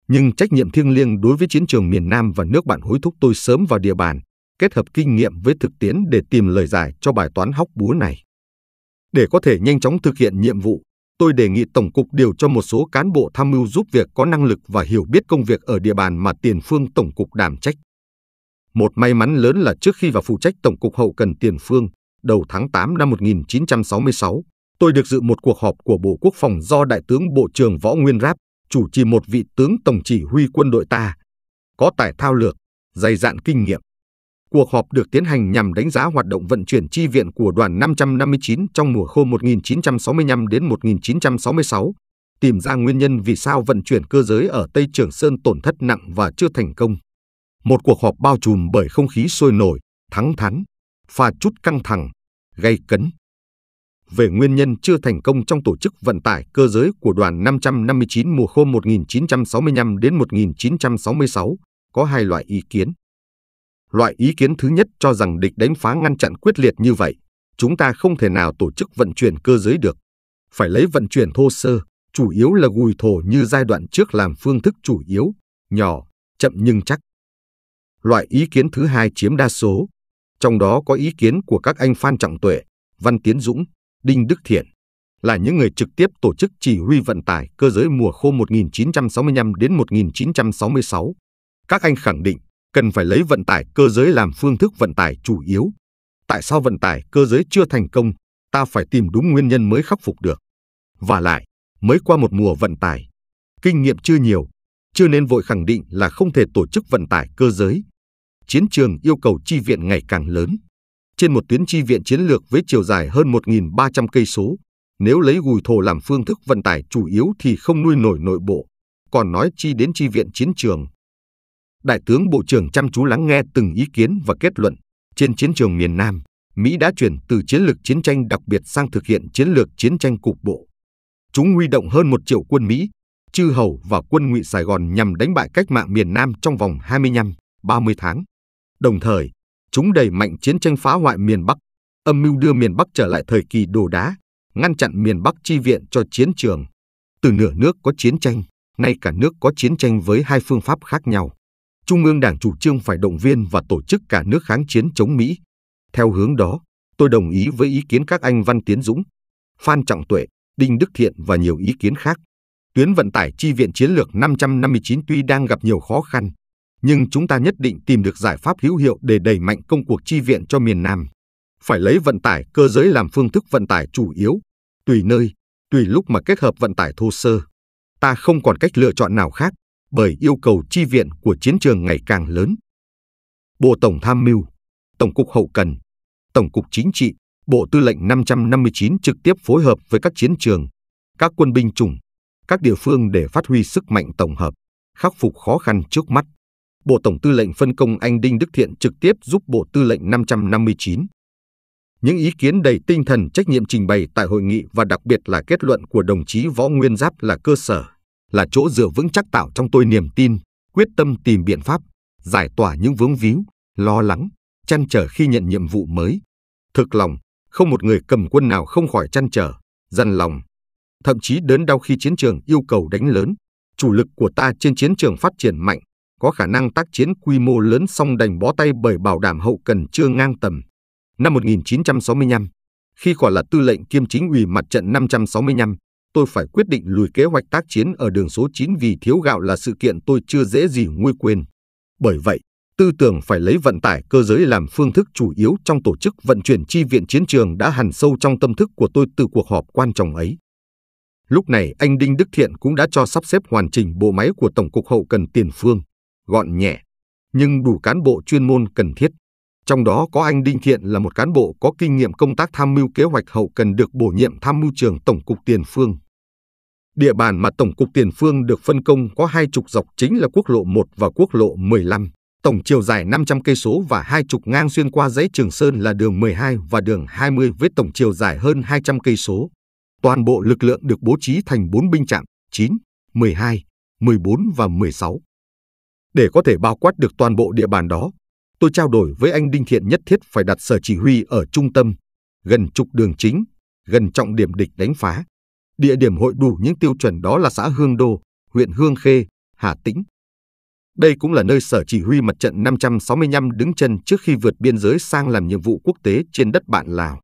Nhưng trách nhiệm thiêng liêng đối với chiến trường miền Nam và nước bạn hối thúc tôi sớm vào địa bàn, kết hợp kinh nghiệm với thực tiễn để tìm lời giải cho bài toán hóc búa này. Để có thể nhanh chóng thực hiện nhiệm vụ, tôi đề nghị Tổng cục điều cho một số cán bộ tham mưu giúp việc có năng lực và hiểu biết công việc ở địa bàn mà tiền phương Tổng cục đảm trách. Một may mắn lớn là trước khi vào phụ trách Tổng cục hậu cần tiền phương, đầu tháng 8 năm 1966, tôi được dự một cuộc họp của Bộ Quốc phòng do Đại tướng Bộ trưởng Võ Nguyên Giáp chủ trì một vị tướng tổng chỉ huy quân đội ta, có tài thao lược, dày dạn kinh nghiệm, Cuộc họp được tiến hành nhằm đánh giá hoạt động vận chuyển chi viện của đoàn 559 trong mùa khô 1965 đến 1966, tìm ra nguyên nhân vì sao vận chuyển cơ giới ở Tây Trường Sơn tổn thất nặng và chưa thành công. Một cuộc họp bao trùm bởi không khí sôi nổi, thắng thắn, pha chút căng thẳng, gây cấn. Về nguyên nhân chưa thành công trong tổ chức vận tải cơ giới của đoàn 559 mùa khô 1965 đến 1966, có hai loại ý kiến. Loại ý kiến thứ nhất cho rằng địch đánh phá ngăn chặn quyết liệt như vậy, chúng ta không thể nào tổ chức vận chuyển cơ giới được. Phải lấy vận chuyển thô sơ, chủ yếu là gùi thổ như giai đoạn trước làm phương thức chủ yếu, nhỏ, chậm nhưng chắc. Loại ý kiến thứ hai chiếm đa số, trong đó có ý kiến của các anh Phan Trọng Tuệ, Văn Tiến Dũng, Đinh Đức Thiện, là những người trực tiếp tổ chức chỉ huy vận tải cơ giới mùa khô 1965 đến 1966. Các anh khẳng định cần phải lấy vận tải cơ giới làm phương thức vận tải chủ yếu. Tại sao vận tải cơ giới chưa thành công, ta phải tìm đúng nguyên nhân mới khắc phục được. Và lại, mới qua một mùa vận tải, kinh nghiệm chưa nhiều, chưa nên vội khẳng định là không thể tổ chức vận tải cơ giới. Chiến trường yêu cầu chi viện ngày càng lớn. Trên một tuyến chi viện chiến lược với chiều dài hơn 1.300 cây số, nếu lấy gùi thổ làm phương thức vận tải chủ yếu thì không nuôi nổi nội bộ, còn nói chi đến chi viện chiến trường Đại tướng Bộ trưởng chăm chú lắng nghe từng ý kiến và kết luận. Trên chiến trường miền Nam, Mỹ đã chuyển từ chiến lược chiến tranh đặc biệt sang thực hiện chiến lược chiến tranh cục bộ. Chúng huy động hơn một triệu quân Mỹ, chư hầu và quân ngụy Sài Gòn nhằm đánh bại cách mạng miền Nam trong vòng 25, 30 tháng. Đồng thời, chúng đẩy mạnh chiến tranh phá hoại miền Bắc, âm mưu đưa miền Bắc trở lại thời kỳ đồ đá, ngăn chặn miền Bắc chi viện cho chiến trường. Từ nửa nước có chiến tranh, nay cả nước có chiến tranh với hai phương pháp khác nhau. Trung ương Đảng chủ trương phải động viên và tổ chức cả nước kháng chiến chống Mỹ. Theo hướng đó, tôi đồng ý với ý kiến các anh Văn Tiến Dũng, Phan Trọng Tuệ, Đinh Đức Thiện và nhiều ý kiến khác. Tuyến vận tải chi viện chiến lược 559 tuy đang gặp nhiều khó khăn, nhưng chúng ta nhất định tìm được giải pháp hữu hiệu để đẩy mạnh công cuộc chi viện cho miền Nam. Phải lấy vận tải cơ giới làm phương thức vận tải chủ yếu, tùy nơi, tùy lúc mà kết hợp vận tải thô sơ. Ta không còn cách lựa chọn nào khác bởi yêu cầu chi viện của chiến trường ngày càng lớn. Bộ Tổng Tham mưu, Tổng cục Hậu cần, Tổng cục Chính trị, Bộ Tư lệnh 559 trực tiếp phối hợp với các chiến trường, các quân binh chủng, các địa phương để phát huy sức mạnh tổng hợp, khắc phục khó khăn trước mắt. Bộ Tổng Tư lệnh phân công anh Đinh Đức Thiện trực tiếp giúp Bộ Tư lệnh 559. Những ý kiến đầy tinh thần trách nhiệm trình bày tại hội nghị và đặc biệt là kết luận của đồng chí Võ Nguyên Giáp là cơ sở là chỗ dựa vững chắc tạo trong tôi niềm tin, quyết tâm tìm biện pháp, giải tỏa những vướng víu, lo lắng, chăn trở khi nhận nhiệm vụ mới. Thực lòng, không một người cầm quân nào không khỏi chăn trở, dằn lòng, thậm chí đớn đau khi chiến trường yêu cầu đánh lớn. Chủ lực của ta trên chiến trường phát triển mạnh, có khả năng tác chiến quy mô lớn song đành bó tay bởi bảo đảm hậu cần chưa ngang tầm. Năm 1965, khi còn là tư lệnh kiêm chính ủy mặt trận 565, tôi phải quyết định lùi kế hoạch tác chiến ở đường số 9 vì thiếu gạo là sự kiện tôi chưa dễ gì nguôi quên. Bởi vậy, tư tưởng phải lấy vận tải cơ giới làm phương thức chủ yếu trong tổ chức vận chuyển chi viện chiến trường đã hằn sâu trong tâm thức của tôi từ cuộc họp quan trọng ấy. Lúc này anh Đinh Đức Thiện cũng đã cho sắp xếp hoàn chỉnh bộ máy của Tổng cục Hậu cần tiền phương, gọn nhẹ, nhưng đủ cán bộ chuyên môn cần thiết. Trong đó có anh Đinh Thiện là một cán bộ có kinh nghiệm công tác tham mưu kế hoạch hậu cần được bổ nhiệm tham mưu trưởng Tổng cục Tiền phương. Địa bàn mà Tổng cục Tiền phương được phân công có hai trục dọc chính là quốc lộ 1 và quốc lộ 15, tổng chiều dài 500 cây số và hai trục ngang xuyên qua dãy Trường Sơn là đường 12 và đường 20 với tổng chiều dài hơn 200 cây số. Toàn bộ lực lượng được bố trí thành 4 binh chạm 9, 12, 14 và 16. Để có thể bao quát được toàn bộ địa bàn đó, tôi trao đổi với anh Đinh Thiện nhất thiết phải đặt sở chỉ huy ở trung tâm, gần trục đường chính, gần trọng điểm địch đánh phá. Địa điểm hội đủ những tiêu chuẩn đó là xã Hương Đô, huyện Hương Khê, Hà Tĩnh. Đây cũng là nơi sở chỉ huy mặt trận 565 đứng chân trước khi vượt biên giới sang làm nhiệm vụ quốc tế trên đất bạn Lào.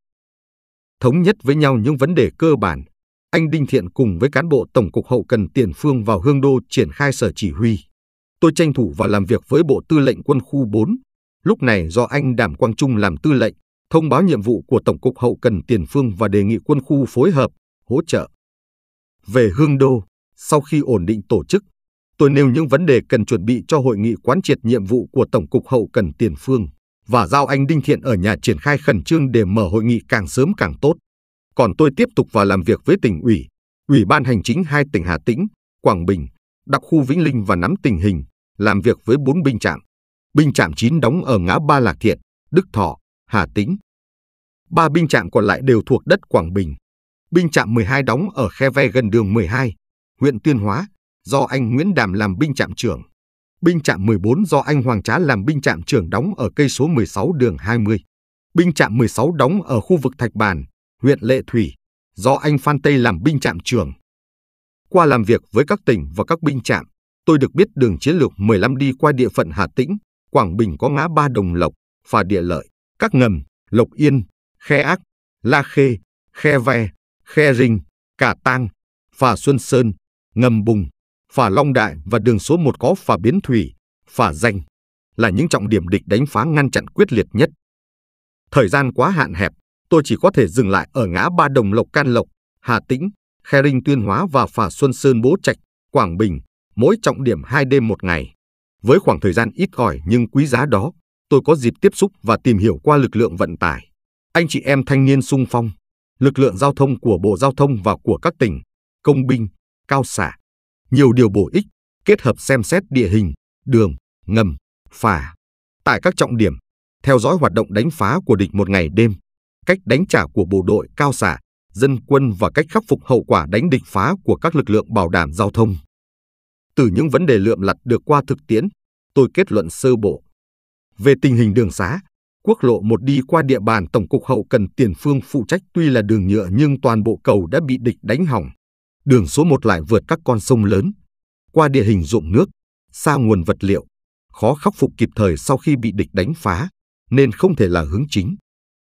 Thống nhất với nhau những vấn đề cơ bản, anh Đinh Thiện cùng với cán bộ Tổng cục Hậu cần Tiền Phương vào Hương Đô triển khai sở chỉ huy. Tôi tranh thủ vào làm việc với Bộ Tư lệnh Quân khu 4, lúc này do anh Đàm Quang Trung làm tư lệnh, thông báo nhiệm vụ của Tổng cục Hậu cần Tiền Phương và đề nghị quân khu phối hợp, hỗ trợ về Hương Đô, sau khi ổn định tổ chức, tôi nêu những vấn đề cần chuẩn bị cho hội nghị quán triệt nhiệm vụ của Tổng cục Hậu cần Tiền Phương và giao anh Đinh Thiện ở nhà triển khai khẩn trương để mở hội nghị càng sớm càng tốt. Còn tôi tiếp tục vào làm việc với tỉnh ủy, ủy ban hành chính hai tỉnh Hà Tĩnh, Quảng Bình, đặc khu Vĩnh Linh và nắm tình hình, làm việc với bốn binh trạm. Binh trạm 9 đóng ở ngã Ba Lạc Thiện, Đức Thọ, Hà Tĩnh. Ba binh trạm còn lại đều thuộc đất Quảng Bình binh trạm 12 đóng ở khe ve gần đường 12, huyện Tuyên Hóa, do anh Nguyễn Đàm làm binh trạm trưởng. Binh trạm 14 do anh Hoàng Trá làm binh trạm trưởng đóng ở cây số 16 đường 20. Binh trạm 16 đóng ở khu vực Thạch Bàn, huyện Lệ Thủy, do anh Phan Tây làm binh trạm trưởng. Qua làm việc với các tỉnh và các binh trạm, tôi được biết đường chiến lược 15 đi qua địa phận Hà Tĩnh, Quảng Bình có ngã ba đồng lộc, phà địa lợi, các ngầm, lộc yên, khe ác, la khê, khe ve, Khe Rình, Cả Tang, Phà Xuân Sơn, Ngầm Bùng, Phà Long Đại và đường số 1 có Phà Biến Thủy, Phà Danh là những trọng điểm địch đánh phá ngăn chặn quyết liệt nhất. Thời gian quá hạn hẹp, tôi chỉ có thể dừng lại ở ngã ba đồng Lộc Can Lộc, Hà Tĩnh, Khe Rinh Tuyên Hóa và Phà Xuân Sơn Bố Trạch, Quảng Bình, mỗi trọng điểm hai đêm một ngày. Với khoảng thời gian ít ỏi nhưng quý giá đó, tôi có dịp tiếp xúc và tìm hiểu qua lực lượng vận tải, anh chị em thanh niên sung phong, lực lượng giao thông của Bộ Giao thông và của các tỉnh, công binh, cao xả. Nhiều điều bổ ích, kết hợp xem xét địa hình, đường, ngầm, phà. Tại các trọng điểm, theo dõi hoạt động đánh phá của địch một ngày đêm, cách đánh trả của bộ đội cao xả, dân quân và cách khắc phục hậu quả đánh địch phá của các lực lượng bảo đảm giao thông. Từ những vấn đề lượm lặt được qua thực tiễn, tôi kết luận sơ bộ. Về tình hình đường xá, Quốc lộ 1 đi qua địa bàn Tổng cục Hậu cần Tiền Phương phụ trách tuy là đường nhựa nhưng toàn bộ cầu đã bị địch đánh hỏng. Đường số 1 lại vượt các con sông lớn, qua địa hình ruộng nước, xa nguồn vật liệu, khó khắc phục kịp thời sau khi bị địch đánh phá, nên không thể là hướng chính.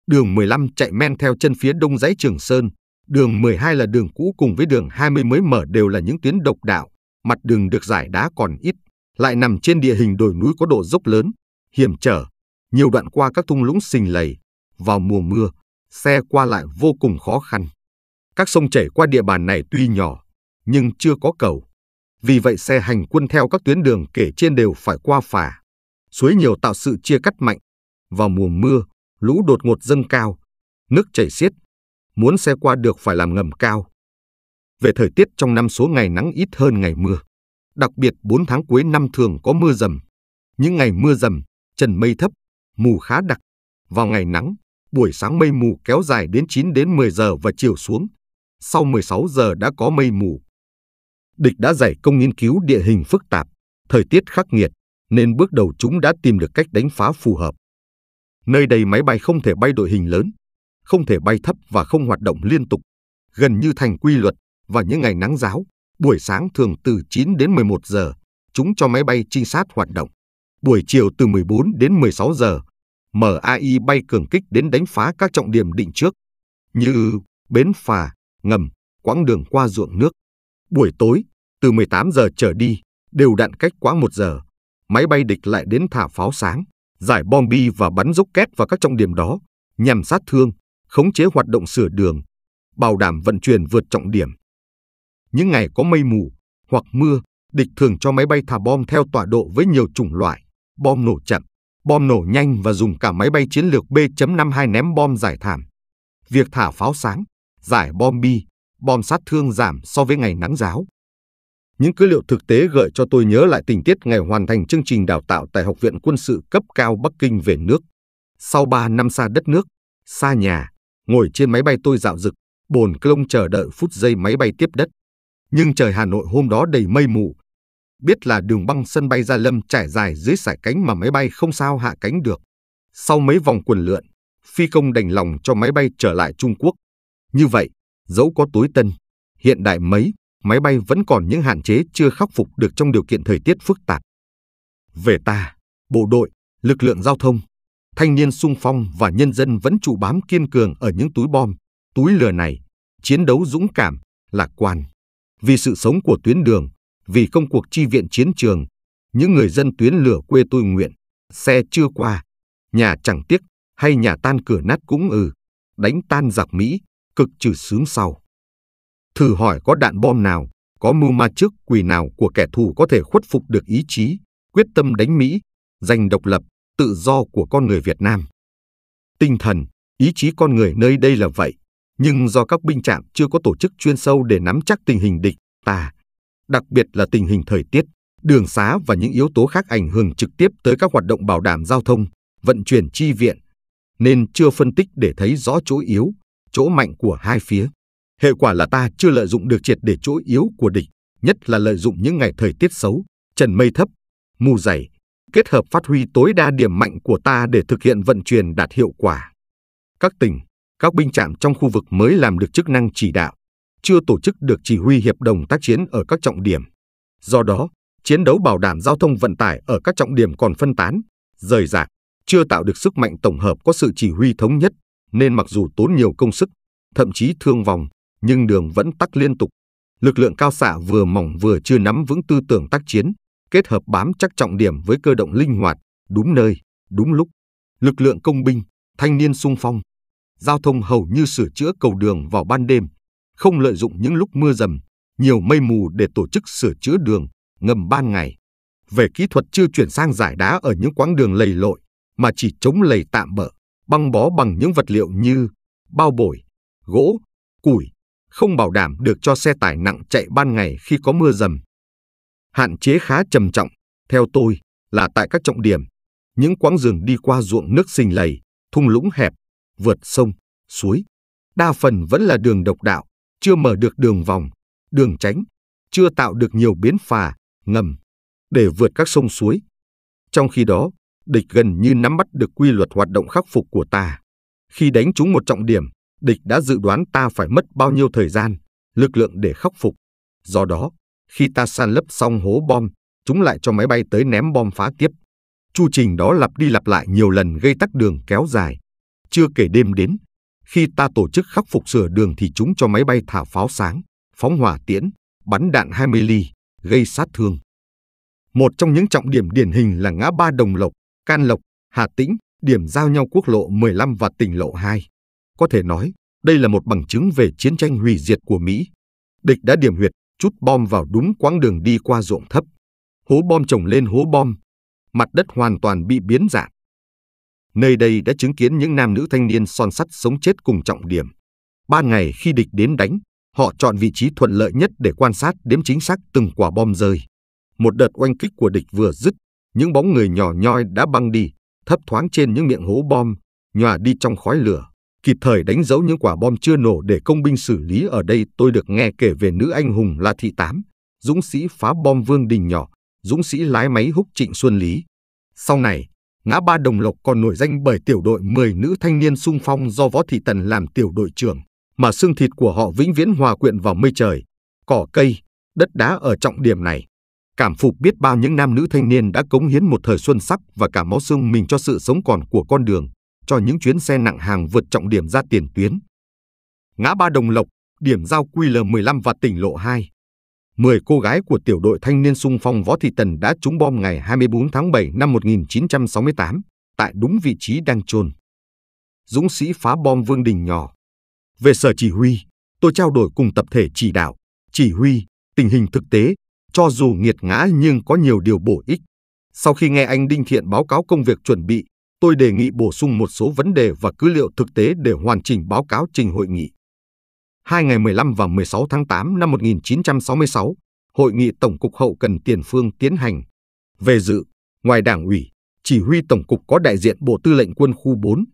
Đường 15 chạy men theo chân phía đông dãy Trường Sơn, đường 12 là đường cũ cùng với đường 20 mới mở đều là những tuyến độc đạo, mặt đường được giải đá còn ít, lại nằm trên địa hình đồi núi có độ dốc lớn, hiểm trở, nhiều đoạn qua các thung lũng xình lầy. Vào mùa mưa, xe qua lại vô cùng khó khăn. Các sông chảy qua địa bàn này tuy nhỏ, nhưng chưa có cầu. Vì vậy xe hành quân theo các tuyến đường kể trên đều phải qua phà. Suối nhiều tạo sự chia cắt mạnh. Vào mùa mưa, lũ đột ngột dâng cao, nước chảy xiết. Muốn xe qua được phải làm ngầm cao. Về thời tiết trong năm số ngày nắng ít hơn ngày mưa. Đặc biệt 4 tháng cuối năm thường có mưa rầm. Những ngày mưa rầm, trần mây thấp, mù khá đặc. Vào ngày nắng, buổi sáng mây mù kéo dài đến 9 đến 10 giờ và chiều xuống. Sau 16 giờ đã có mây mù. Địch đã giải công nghiên cứu địa hình phức tạp, thời tiết khắc nghiệt, nên bước đầu chúng đã tìm được cách đánh phá phù hợp. Nơi đây máy bay không thể bay đội hình lớn, không thể bay thấp và không hoạt động liên tục, gần như thành quy luật và những ngày nắng giáo, buổi sáng thường từ 9 đến 11 giờ, chúng cho máy bay trinh sát hoạt động. Buổi chiều từ 14 đến 16 giờ, MAI bay cường kích đến đánh phá các trọng điểm định trước như bến phà, ngầm, quãng đường qua ruộng nước. Buổi tối, từ 18 giờ trở đi, đều đạn cách quá một giờ, máy bay địch lại đến thả pháo sáng, giải bom bi và bắn rocket vào các trọng điểm đó, nhằm sát thương, khống chế hoạt động sửa đường, bảo đảm vận chuyển vượt trọng điểm. Những ngày có mây mù hoặc mưa, địch thường cho máy bay thả bom theo tọa độ với nhiều chủng loại, bom nổ chậm, bom nổ nhanh và dùng cả máy bay chiến lược B.52 ném bom giải thảm. Việc thả pháo sáng, giải bom bi, bom sát thương giảm so với ngày nắng giáo. Những cứ liệu thực tế gợi cho tôi nhớ lại tình tiết ngày hoàn thành chương trình đào tạo tại Học viện Quân sự cấp cao Bắc Kinh về nước. Sau 3 năm xa đất nước, xa nhà, ngồi trên máy bay tôi dạo dực, bồn clông chờ đợi phút giây máy bay tiếp đất. Nhưng trời Hà Nội hôm đó đầy mây mù, biết là đường băng sân bay Gia Lâm trải dài dưới sải cánh mà máy bay không sao hạ cánh được. Sau mấy vòng quần lượn, phi công đành lòng cho máy bay trở lại Trung Quốc. Như vậy, dẫu có tối tân, hiện đại mấy, máy bay vẫn còn những hạn chế chưa khắc phục được trong điều kiện thời tiết phức tạp. Về ta, bộ đội, lực lượng giao thông, thanh niên sung phong và nhân dân vẫn trụ bám kiên cường ở những túi bom, túi lửa này, chiến đấu dũng cảm, lạc quan. Vì sự sống của tuyến đường, vì công cuộc chi viện chiến trường, những người dân tuyến lửa quê tôi nguyện, xe chưa qua, nhà chẳng tiếc hay nhà tan cửa nát cũng ừ, đánh tan giặc Mỹ, cực trừ sướng sau. Thử hỏi có đạn bom nào, có mưu ma trước quỷ nào của kẻ thù có thể khuất phục được ý chí, quyết tâm đánh Mỹ, giành độc lập, tự do của con người Việt Nam. Tinh thần, ý chí con người nơi đây là vậy, nhưng do các binh trạm chưa có tổ chức chuyên sâu để nắm chắc tình hình địch, ta đặc biệt là tình hình thời tiết, đường xá và những yếu tố khác ảnh hưởng trực tiếp tới các hoạt động bảo đảm giao thông, vận chuyển chi viện, nên chưa phân tích để thấy rõ chỗ yếu, chỗ mạnh của hai phía. Hệ quả là ta chưa lợi dụng được triệt để chỗ yếu của địch, nhất là lợi dụng những ngày thời tiết xấu, trần mây thấp, mù dày, kết hợp phát huy tối đa điểm mạnh của ta để thực hiện vận chuyển đạt hiệu quả. Các tỉnh, các binh trạm trong khu vực mới làm được chức năng chỉ đạo, chưa tổ chức được chỉ huy hiệp đồng tác chiến ở các trọng điểm. Do đó, chiến đấu bảo đảm giao thông vận tải ở các trọng điểm còn phân tán, rời rạc, chưa tạo được sức mạnh tổng hợp có sự chỉ huy thống nhất, nên mặc dù tốn nhiều công sức, thậm chí thương vong, nhưng đường vẫn tắc liên tục. Lực lượng cao xạ vừa mỏng vừa chưa nắm vững tư tưởng tác chiến, kết hợp bám chắc trọng điểm với cơ động linh hoạt, đúng nơi, đúng lúc. Lực lượng công binh, thanh niên sung phong, giao thông hầu như sửa chữa cầu đường vào ban đêm, không lợi dụng những lúc mưa dầm, nhiều mây mù để tổ chức sửa chữa đường, ngầm ban ngày. Về kỹ thuật chưa chuyển sang giải đá ở những quãng đường lầy lội, mà chỉ chống lầy tạm bỡ, băng bó bằng những vật liệu như bao bổi, gỗ, củi, không bảo đảm được cho xe tải nặng chạy ban ngày khi có mưa dầm. Hạn chế khá trầm trọng, theo tôi, là tại các trọng điểm, những quãng rừng đi qua ruộng nước sinh lầy, thung lũng hẹp, vượt sông, suối. Đa phần vẫn là đường độc đạo, chưa mở được đường vòng, đường tránh, chưa tạo được nhiều biến phà, ngầm để vượt các sông suối. Trong khi đó, địch gần như nắm bắt được quy luật hoạt động khắc phục của ta. Khi đánh trúng một trọng điểm, địch đã dự đoán ta phải mất bao nhiêu thời gian, lực lượng để khắc phục. Do đó, khi ta san lấp xong hố bom, chúng lại cho máy bay tới ném bom phá tiếp. Chu trình đó lặp đi lặp lại nhiều lần gây tắc đường kéo dài. Chưa kể đêm đến, khi ta tổ chức khắc phục sửa đường thì chúng cho máy bay thả pháo sáng, phóng hỏa tiễn, bắn đạn 20 ly, gây sát thương. Một trong những trọng điểm điển hình là ngã ba Đồng Lộc, Can Lộc, Hà Tĩnh, điểm giao nhau quốc lộ 15 và tỉnh lộ 2. Có thể nói, đây là một bằng chứng về chiến tranh hủy diệt của Mỹ. Địch đã điểm huyệt, chút bom vào đúng quãng đường đi qua ruộng thấp. Hố bom trồng lên hố bom. Mặt đất hoàn toàn bị biến dạng. Nơi đây đã chứng kiến những nam nữ thanh niên son sắt sống chết cùng trọng điểm. Ban ngày khi địch đến đánh, họ chọn vị trí thuận lợi nhất để quan sát đếm chính xác từng quả bom rơi. Một đợt oanh kích của địch vừa dứt, những bóng người nhỏ nhoi đã băng đi, thấp thoáng trên những miệng hố bom, nhòa đi trong khói lửa, kịp thời đánh dấu những quả bom chưa nổ để công binh xử lý ở đây. Tôi được nghe kể về nữ anh hùng La Thị Tám, dũng sĩ phá bom Vương Đình Nhỏ, dũng sĩ lái máy húc Trịnh Xuân Lý. Sau này, ngã ba Đồng Lộc còn nổi danh bởi tiểu đội 10 nữ thanh niên sung phong do Võ Thị Tần làm tiểu đội trưởng, mà xương thịt của họ vĩnh viễn hòa quyện vào mây trời, cỏ cây, đất đá ở trọng điểm này. Cảm phục biết bao những nam nữ thanh niên đã cống hiến một thời xuân sắc và cả máu xương mình cho sự sống còn của con đường, cho những chuyến xe nặng hàng vượt trọng điểm ra tiền tuyến. Ngã ba Đồng Lộc, điểm giao QL15 và tỉnh lộ 2. 10 cô gái của tiểu đội thanh niên sung phong Võ Thị Tần đã trúng bom ngày 24 tháng 7 năm 1968 tại đúng vị trí đang chôn. Dũng sĩ phá bom Vương Đình nhỏ. Về sở chỉ huy, tôi trao đổi cùng tập thể chỉ đạo, chỉ huy, tình hình thực tế, cho dù nghiệt ngã nhưng có nhiều điều bổ ích. Sau khi nghe anh Đinh Thiện báo cáo công việc chuẩn bị, tôi đề nghị bổ sung một số vấn đề và cứ liệu thực tế để hoàn chỉnh báo cáo trình hội nghị. Hai ngày 15 và 16 tháng 8 năm 1966, Hội nghị Tổng cục Hậu cần Tiền phương tiến hành. Về dự, ngoài Đảng ủy, chỉ huy Tổng cục có đại diện Bộ Tư lệnh Quân khu 4,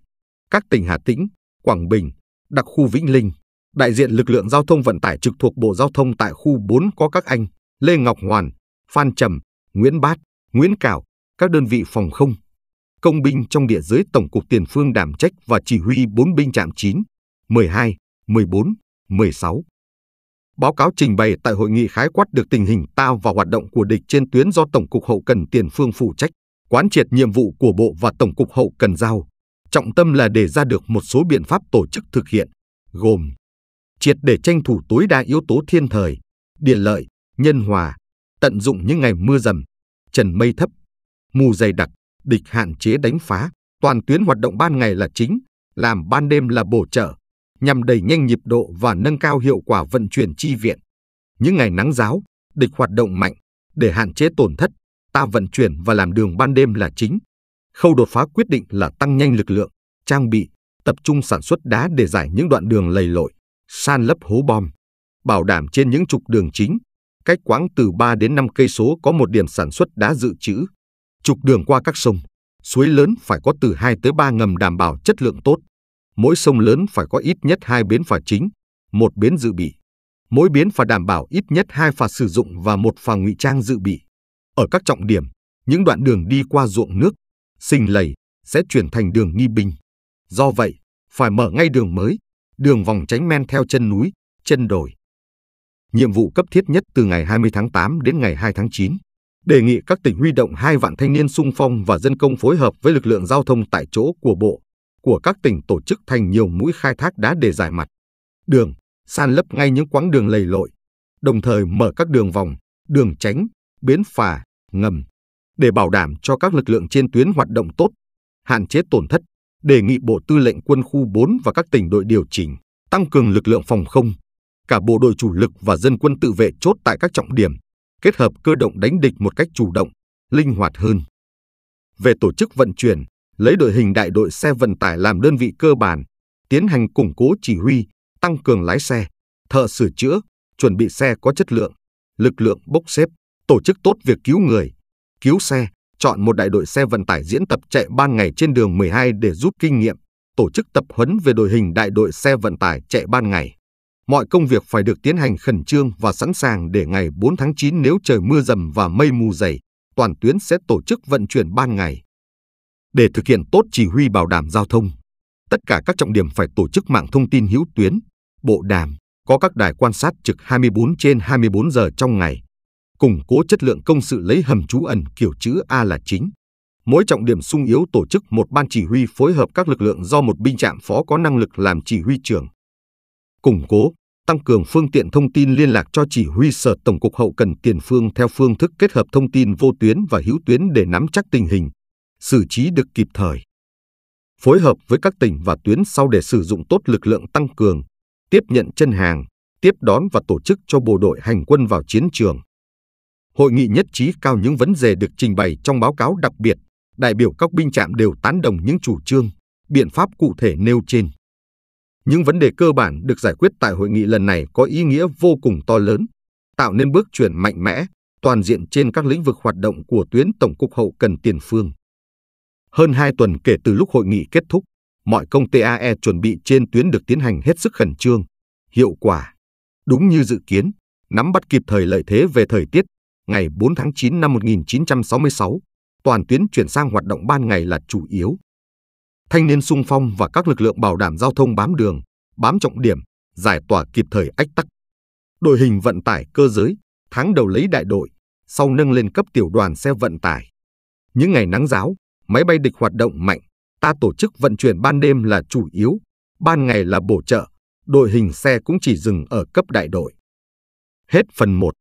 các tỉnh Hà Tĩnh, Quảng Bình, đặc khu Vĩnh Linh, đại diện lực lượng giao thông vận tải trực thuộc Bộ Giao thông tại khu 4 có các anh Lê Ngọc Hoàn, Phan Trầm, Nguyễn Bát, Nguyễn Cảo, các đơn vị phòng không, công binh trong địa giới Tổng cục Tiền phương đảm trách và chỉ huy 4 binh trạm 9, 12, 14, 16. Báo cáo trình bày tại hội nghị khái quát được tình hình ta và hoạt động của địch trên tuyến do Tổng cục Hậu cần Tiền phương phụ trách, quán triệt nhiệm vụ của Bộ và Tổng cục Hậu cần giao. Trọng tâm là đề ra được một số biện pháp tổ chức thực hiện, gồm triệt để tranh thủ tối đa yếu tố thiên thời, địa lợi, nhân hòa, tận dụng những ngày mưa dầm, trần mây thấp, mù dày đặc, địch hạn chế đánh phá, toàn tuyến hoạt động ban ngày là chính, làm ban đêm là bổ trợ, nhằm đẩy nhanh nhịp độ và nâng cao hiệu quả vận chuyển chi viện. Những ngày nắng giáo, địch hoạt động mạnh, để hạn chế tổn thất, ta vận chuyển và làm đường ban đêm là chính. Khâu đột phá quyết định là tăng nhanh lực lượng, trang bị, tập trung sản xuất đá để giải những đoạn đường lầy lội, san lấp hố bom, bảo đảm trên những trục đường chính, cách quãng từ 3 đến 5 cây số có một điểm sản xuất đá dự trữ. Trục đường qua các sông, suối lớn phải có từ 2 tới 3 ngầm đảm bảo chất lượng tốt mỗi sông lớn phải có ít nhất hai bến phà chính, một bến dự bị. Mỗi bến phải đảm bảo ít nhất hai phà sử dụng và một phà ngụy trang dự bị. Ở các trọng điểm, những đoạn đường đi qua ruộng nước, sinh lầy sẽ chuyển thành đường nghi binh. Do vậy, phải mở ngay đường mới, đường vòng tránh men theo chân núi, chân đồi. Nhiệm vụ cấp thiết nhất từ ngày 20 tháng 8 đến ngày 2 tháng 9, đề nghị các tỉnh huy động hai vạn thanh niên sung phong và dân công phối hợp với lực lượng giao thông tại chỗ của Bộ, của các tỉnh tổ chức thành nhiều mũi khai thác đá để giải mặt, đường, san lấp ngay những quãng đường lầy lội, đồng thời mở các đường vòng, đường tránh, bến phà, ngầm để bảo đảm cho các lực lượng trên tuyến hoạt động tốt, hạn chế tổn thất, đề nghị Bộ Tư lệnh Quân khu 4 và các tỉnh đội điều chỉnh, tăng cường lực lượng phòng không, cả bộ đội chủ lực và dân quân tự vệ chốt tại các trọng điểm, kết hợp cơ động đánh địch một cách chủ động, linh hoạt hơn. Về tổ chức vận chuyển, lấy đội hình đại đội xe vận tải làm đơn vị cơ bản, tiến hành củng cố chỉ huy, tăng cường lái xe, thợ sửa chữa, chuẩn bị xe có chất lượng, lực lượng bốc xếp, tổ chức tốt việc cứu người, cứu xe, chọn một đại đội xe vận tải diễn tập chạy ban ngày trên đường 12 để rút kinh nghiệm, tổ chức tập huấn về đội hình đại đội xe vận tải chạy ban ngày. Mọi công việc phải được tiến hành khẩn trương và sẵn sàng để ngày 4 tháng 9 nếu trời mưa dầm và mây mù dày, toàn tuyến sẽ tổ chức vận chuyển ban ngày. Để thực hiện tốt chỉ huy bảo đảm giao thông, tất cả các trọng điểm phải tổ chức mạng thông tin hữu tuyến, bộ đàm, có các đài quan sát trực 24 trên 24 giờ trong ngày, củng cố chất lượng công sự lấy hầm trú ẩn kiểu chữ A là chính. Mỗi trọng điểm sung yếu tổ chức một ban chỉ huy phối hợp các lực lượng do một binh trạm phó có năng lực làm chỉ huy trưởng. Củng cố, tăng cường phương tiện thông tin liên lạc cho chỉ huy sở Tổng cục Hậu cần Tiền phương theo phương thức kết hợp thông tin vô tuyến và hữu tuyến để nắm chắc tình hình, xử trí được kịp thời. Phối hợp với các tỉnh và tuyến sau để sử dụng tốt lực lượng tăng cường, tiếp nhận chân hàng, tiếp đón và tổ chức cho bộ đội hành quân vào chiến trường. Hội nghị nhất trí cao những vấn đề được trình bày trong báo cáo đặc biệt, đại biểu các binh trạm đều tán đồng những chủ trương, biện pháp cụ thể nêu trên. Những vấn đề cơ bản được giải quyết tại hội nghị lần này có ý nghĩa vô cùng to lớn, tạo nên bước chuyển mạnh mẽ, toàn diện trên các lĩnh vực hoạt động của tuyến Tổng cục Hậu cần tiền phương. Hơn 2 tuần kể từ lúc hội nghị kết thúc, mọi công TAE chuẩn bị trên tuyến được tiến hành hết sức khẩn trương, hiệu quả. Đúng như dự kiến, nắm bắt kịp thời lợi thế về thời tiết, ngày 4 tháng 9 năm 1966, toàn tuyến chuyển sang hoạt động ban ngày là chủ yếu. Thanh niên sung phong và các lực lượng bảo đảm giao thông bám đường, bám trọng điểm, giải tỏa kịp thời ách tắc. Đội hình vận tải cơ giới, tháng đầu lấy đại đội, sau nâng lên cấp tiểu đoàn xe vận tải. Những ngày nắng giáo, máy bay địch hoạt động mạnh, ta tổ chức vận chuyển ban đêm là chủ yếu, ban ngày là bổ trợ, đội hình xe cũng chỉ dừng ở cấp đại đội. Hết phần 1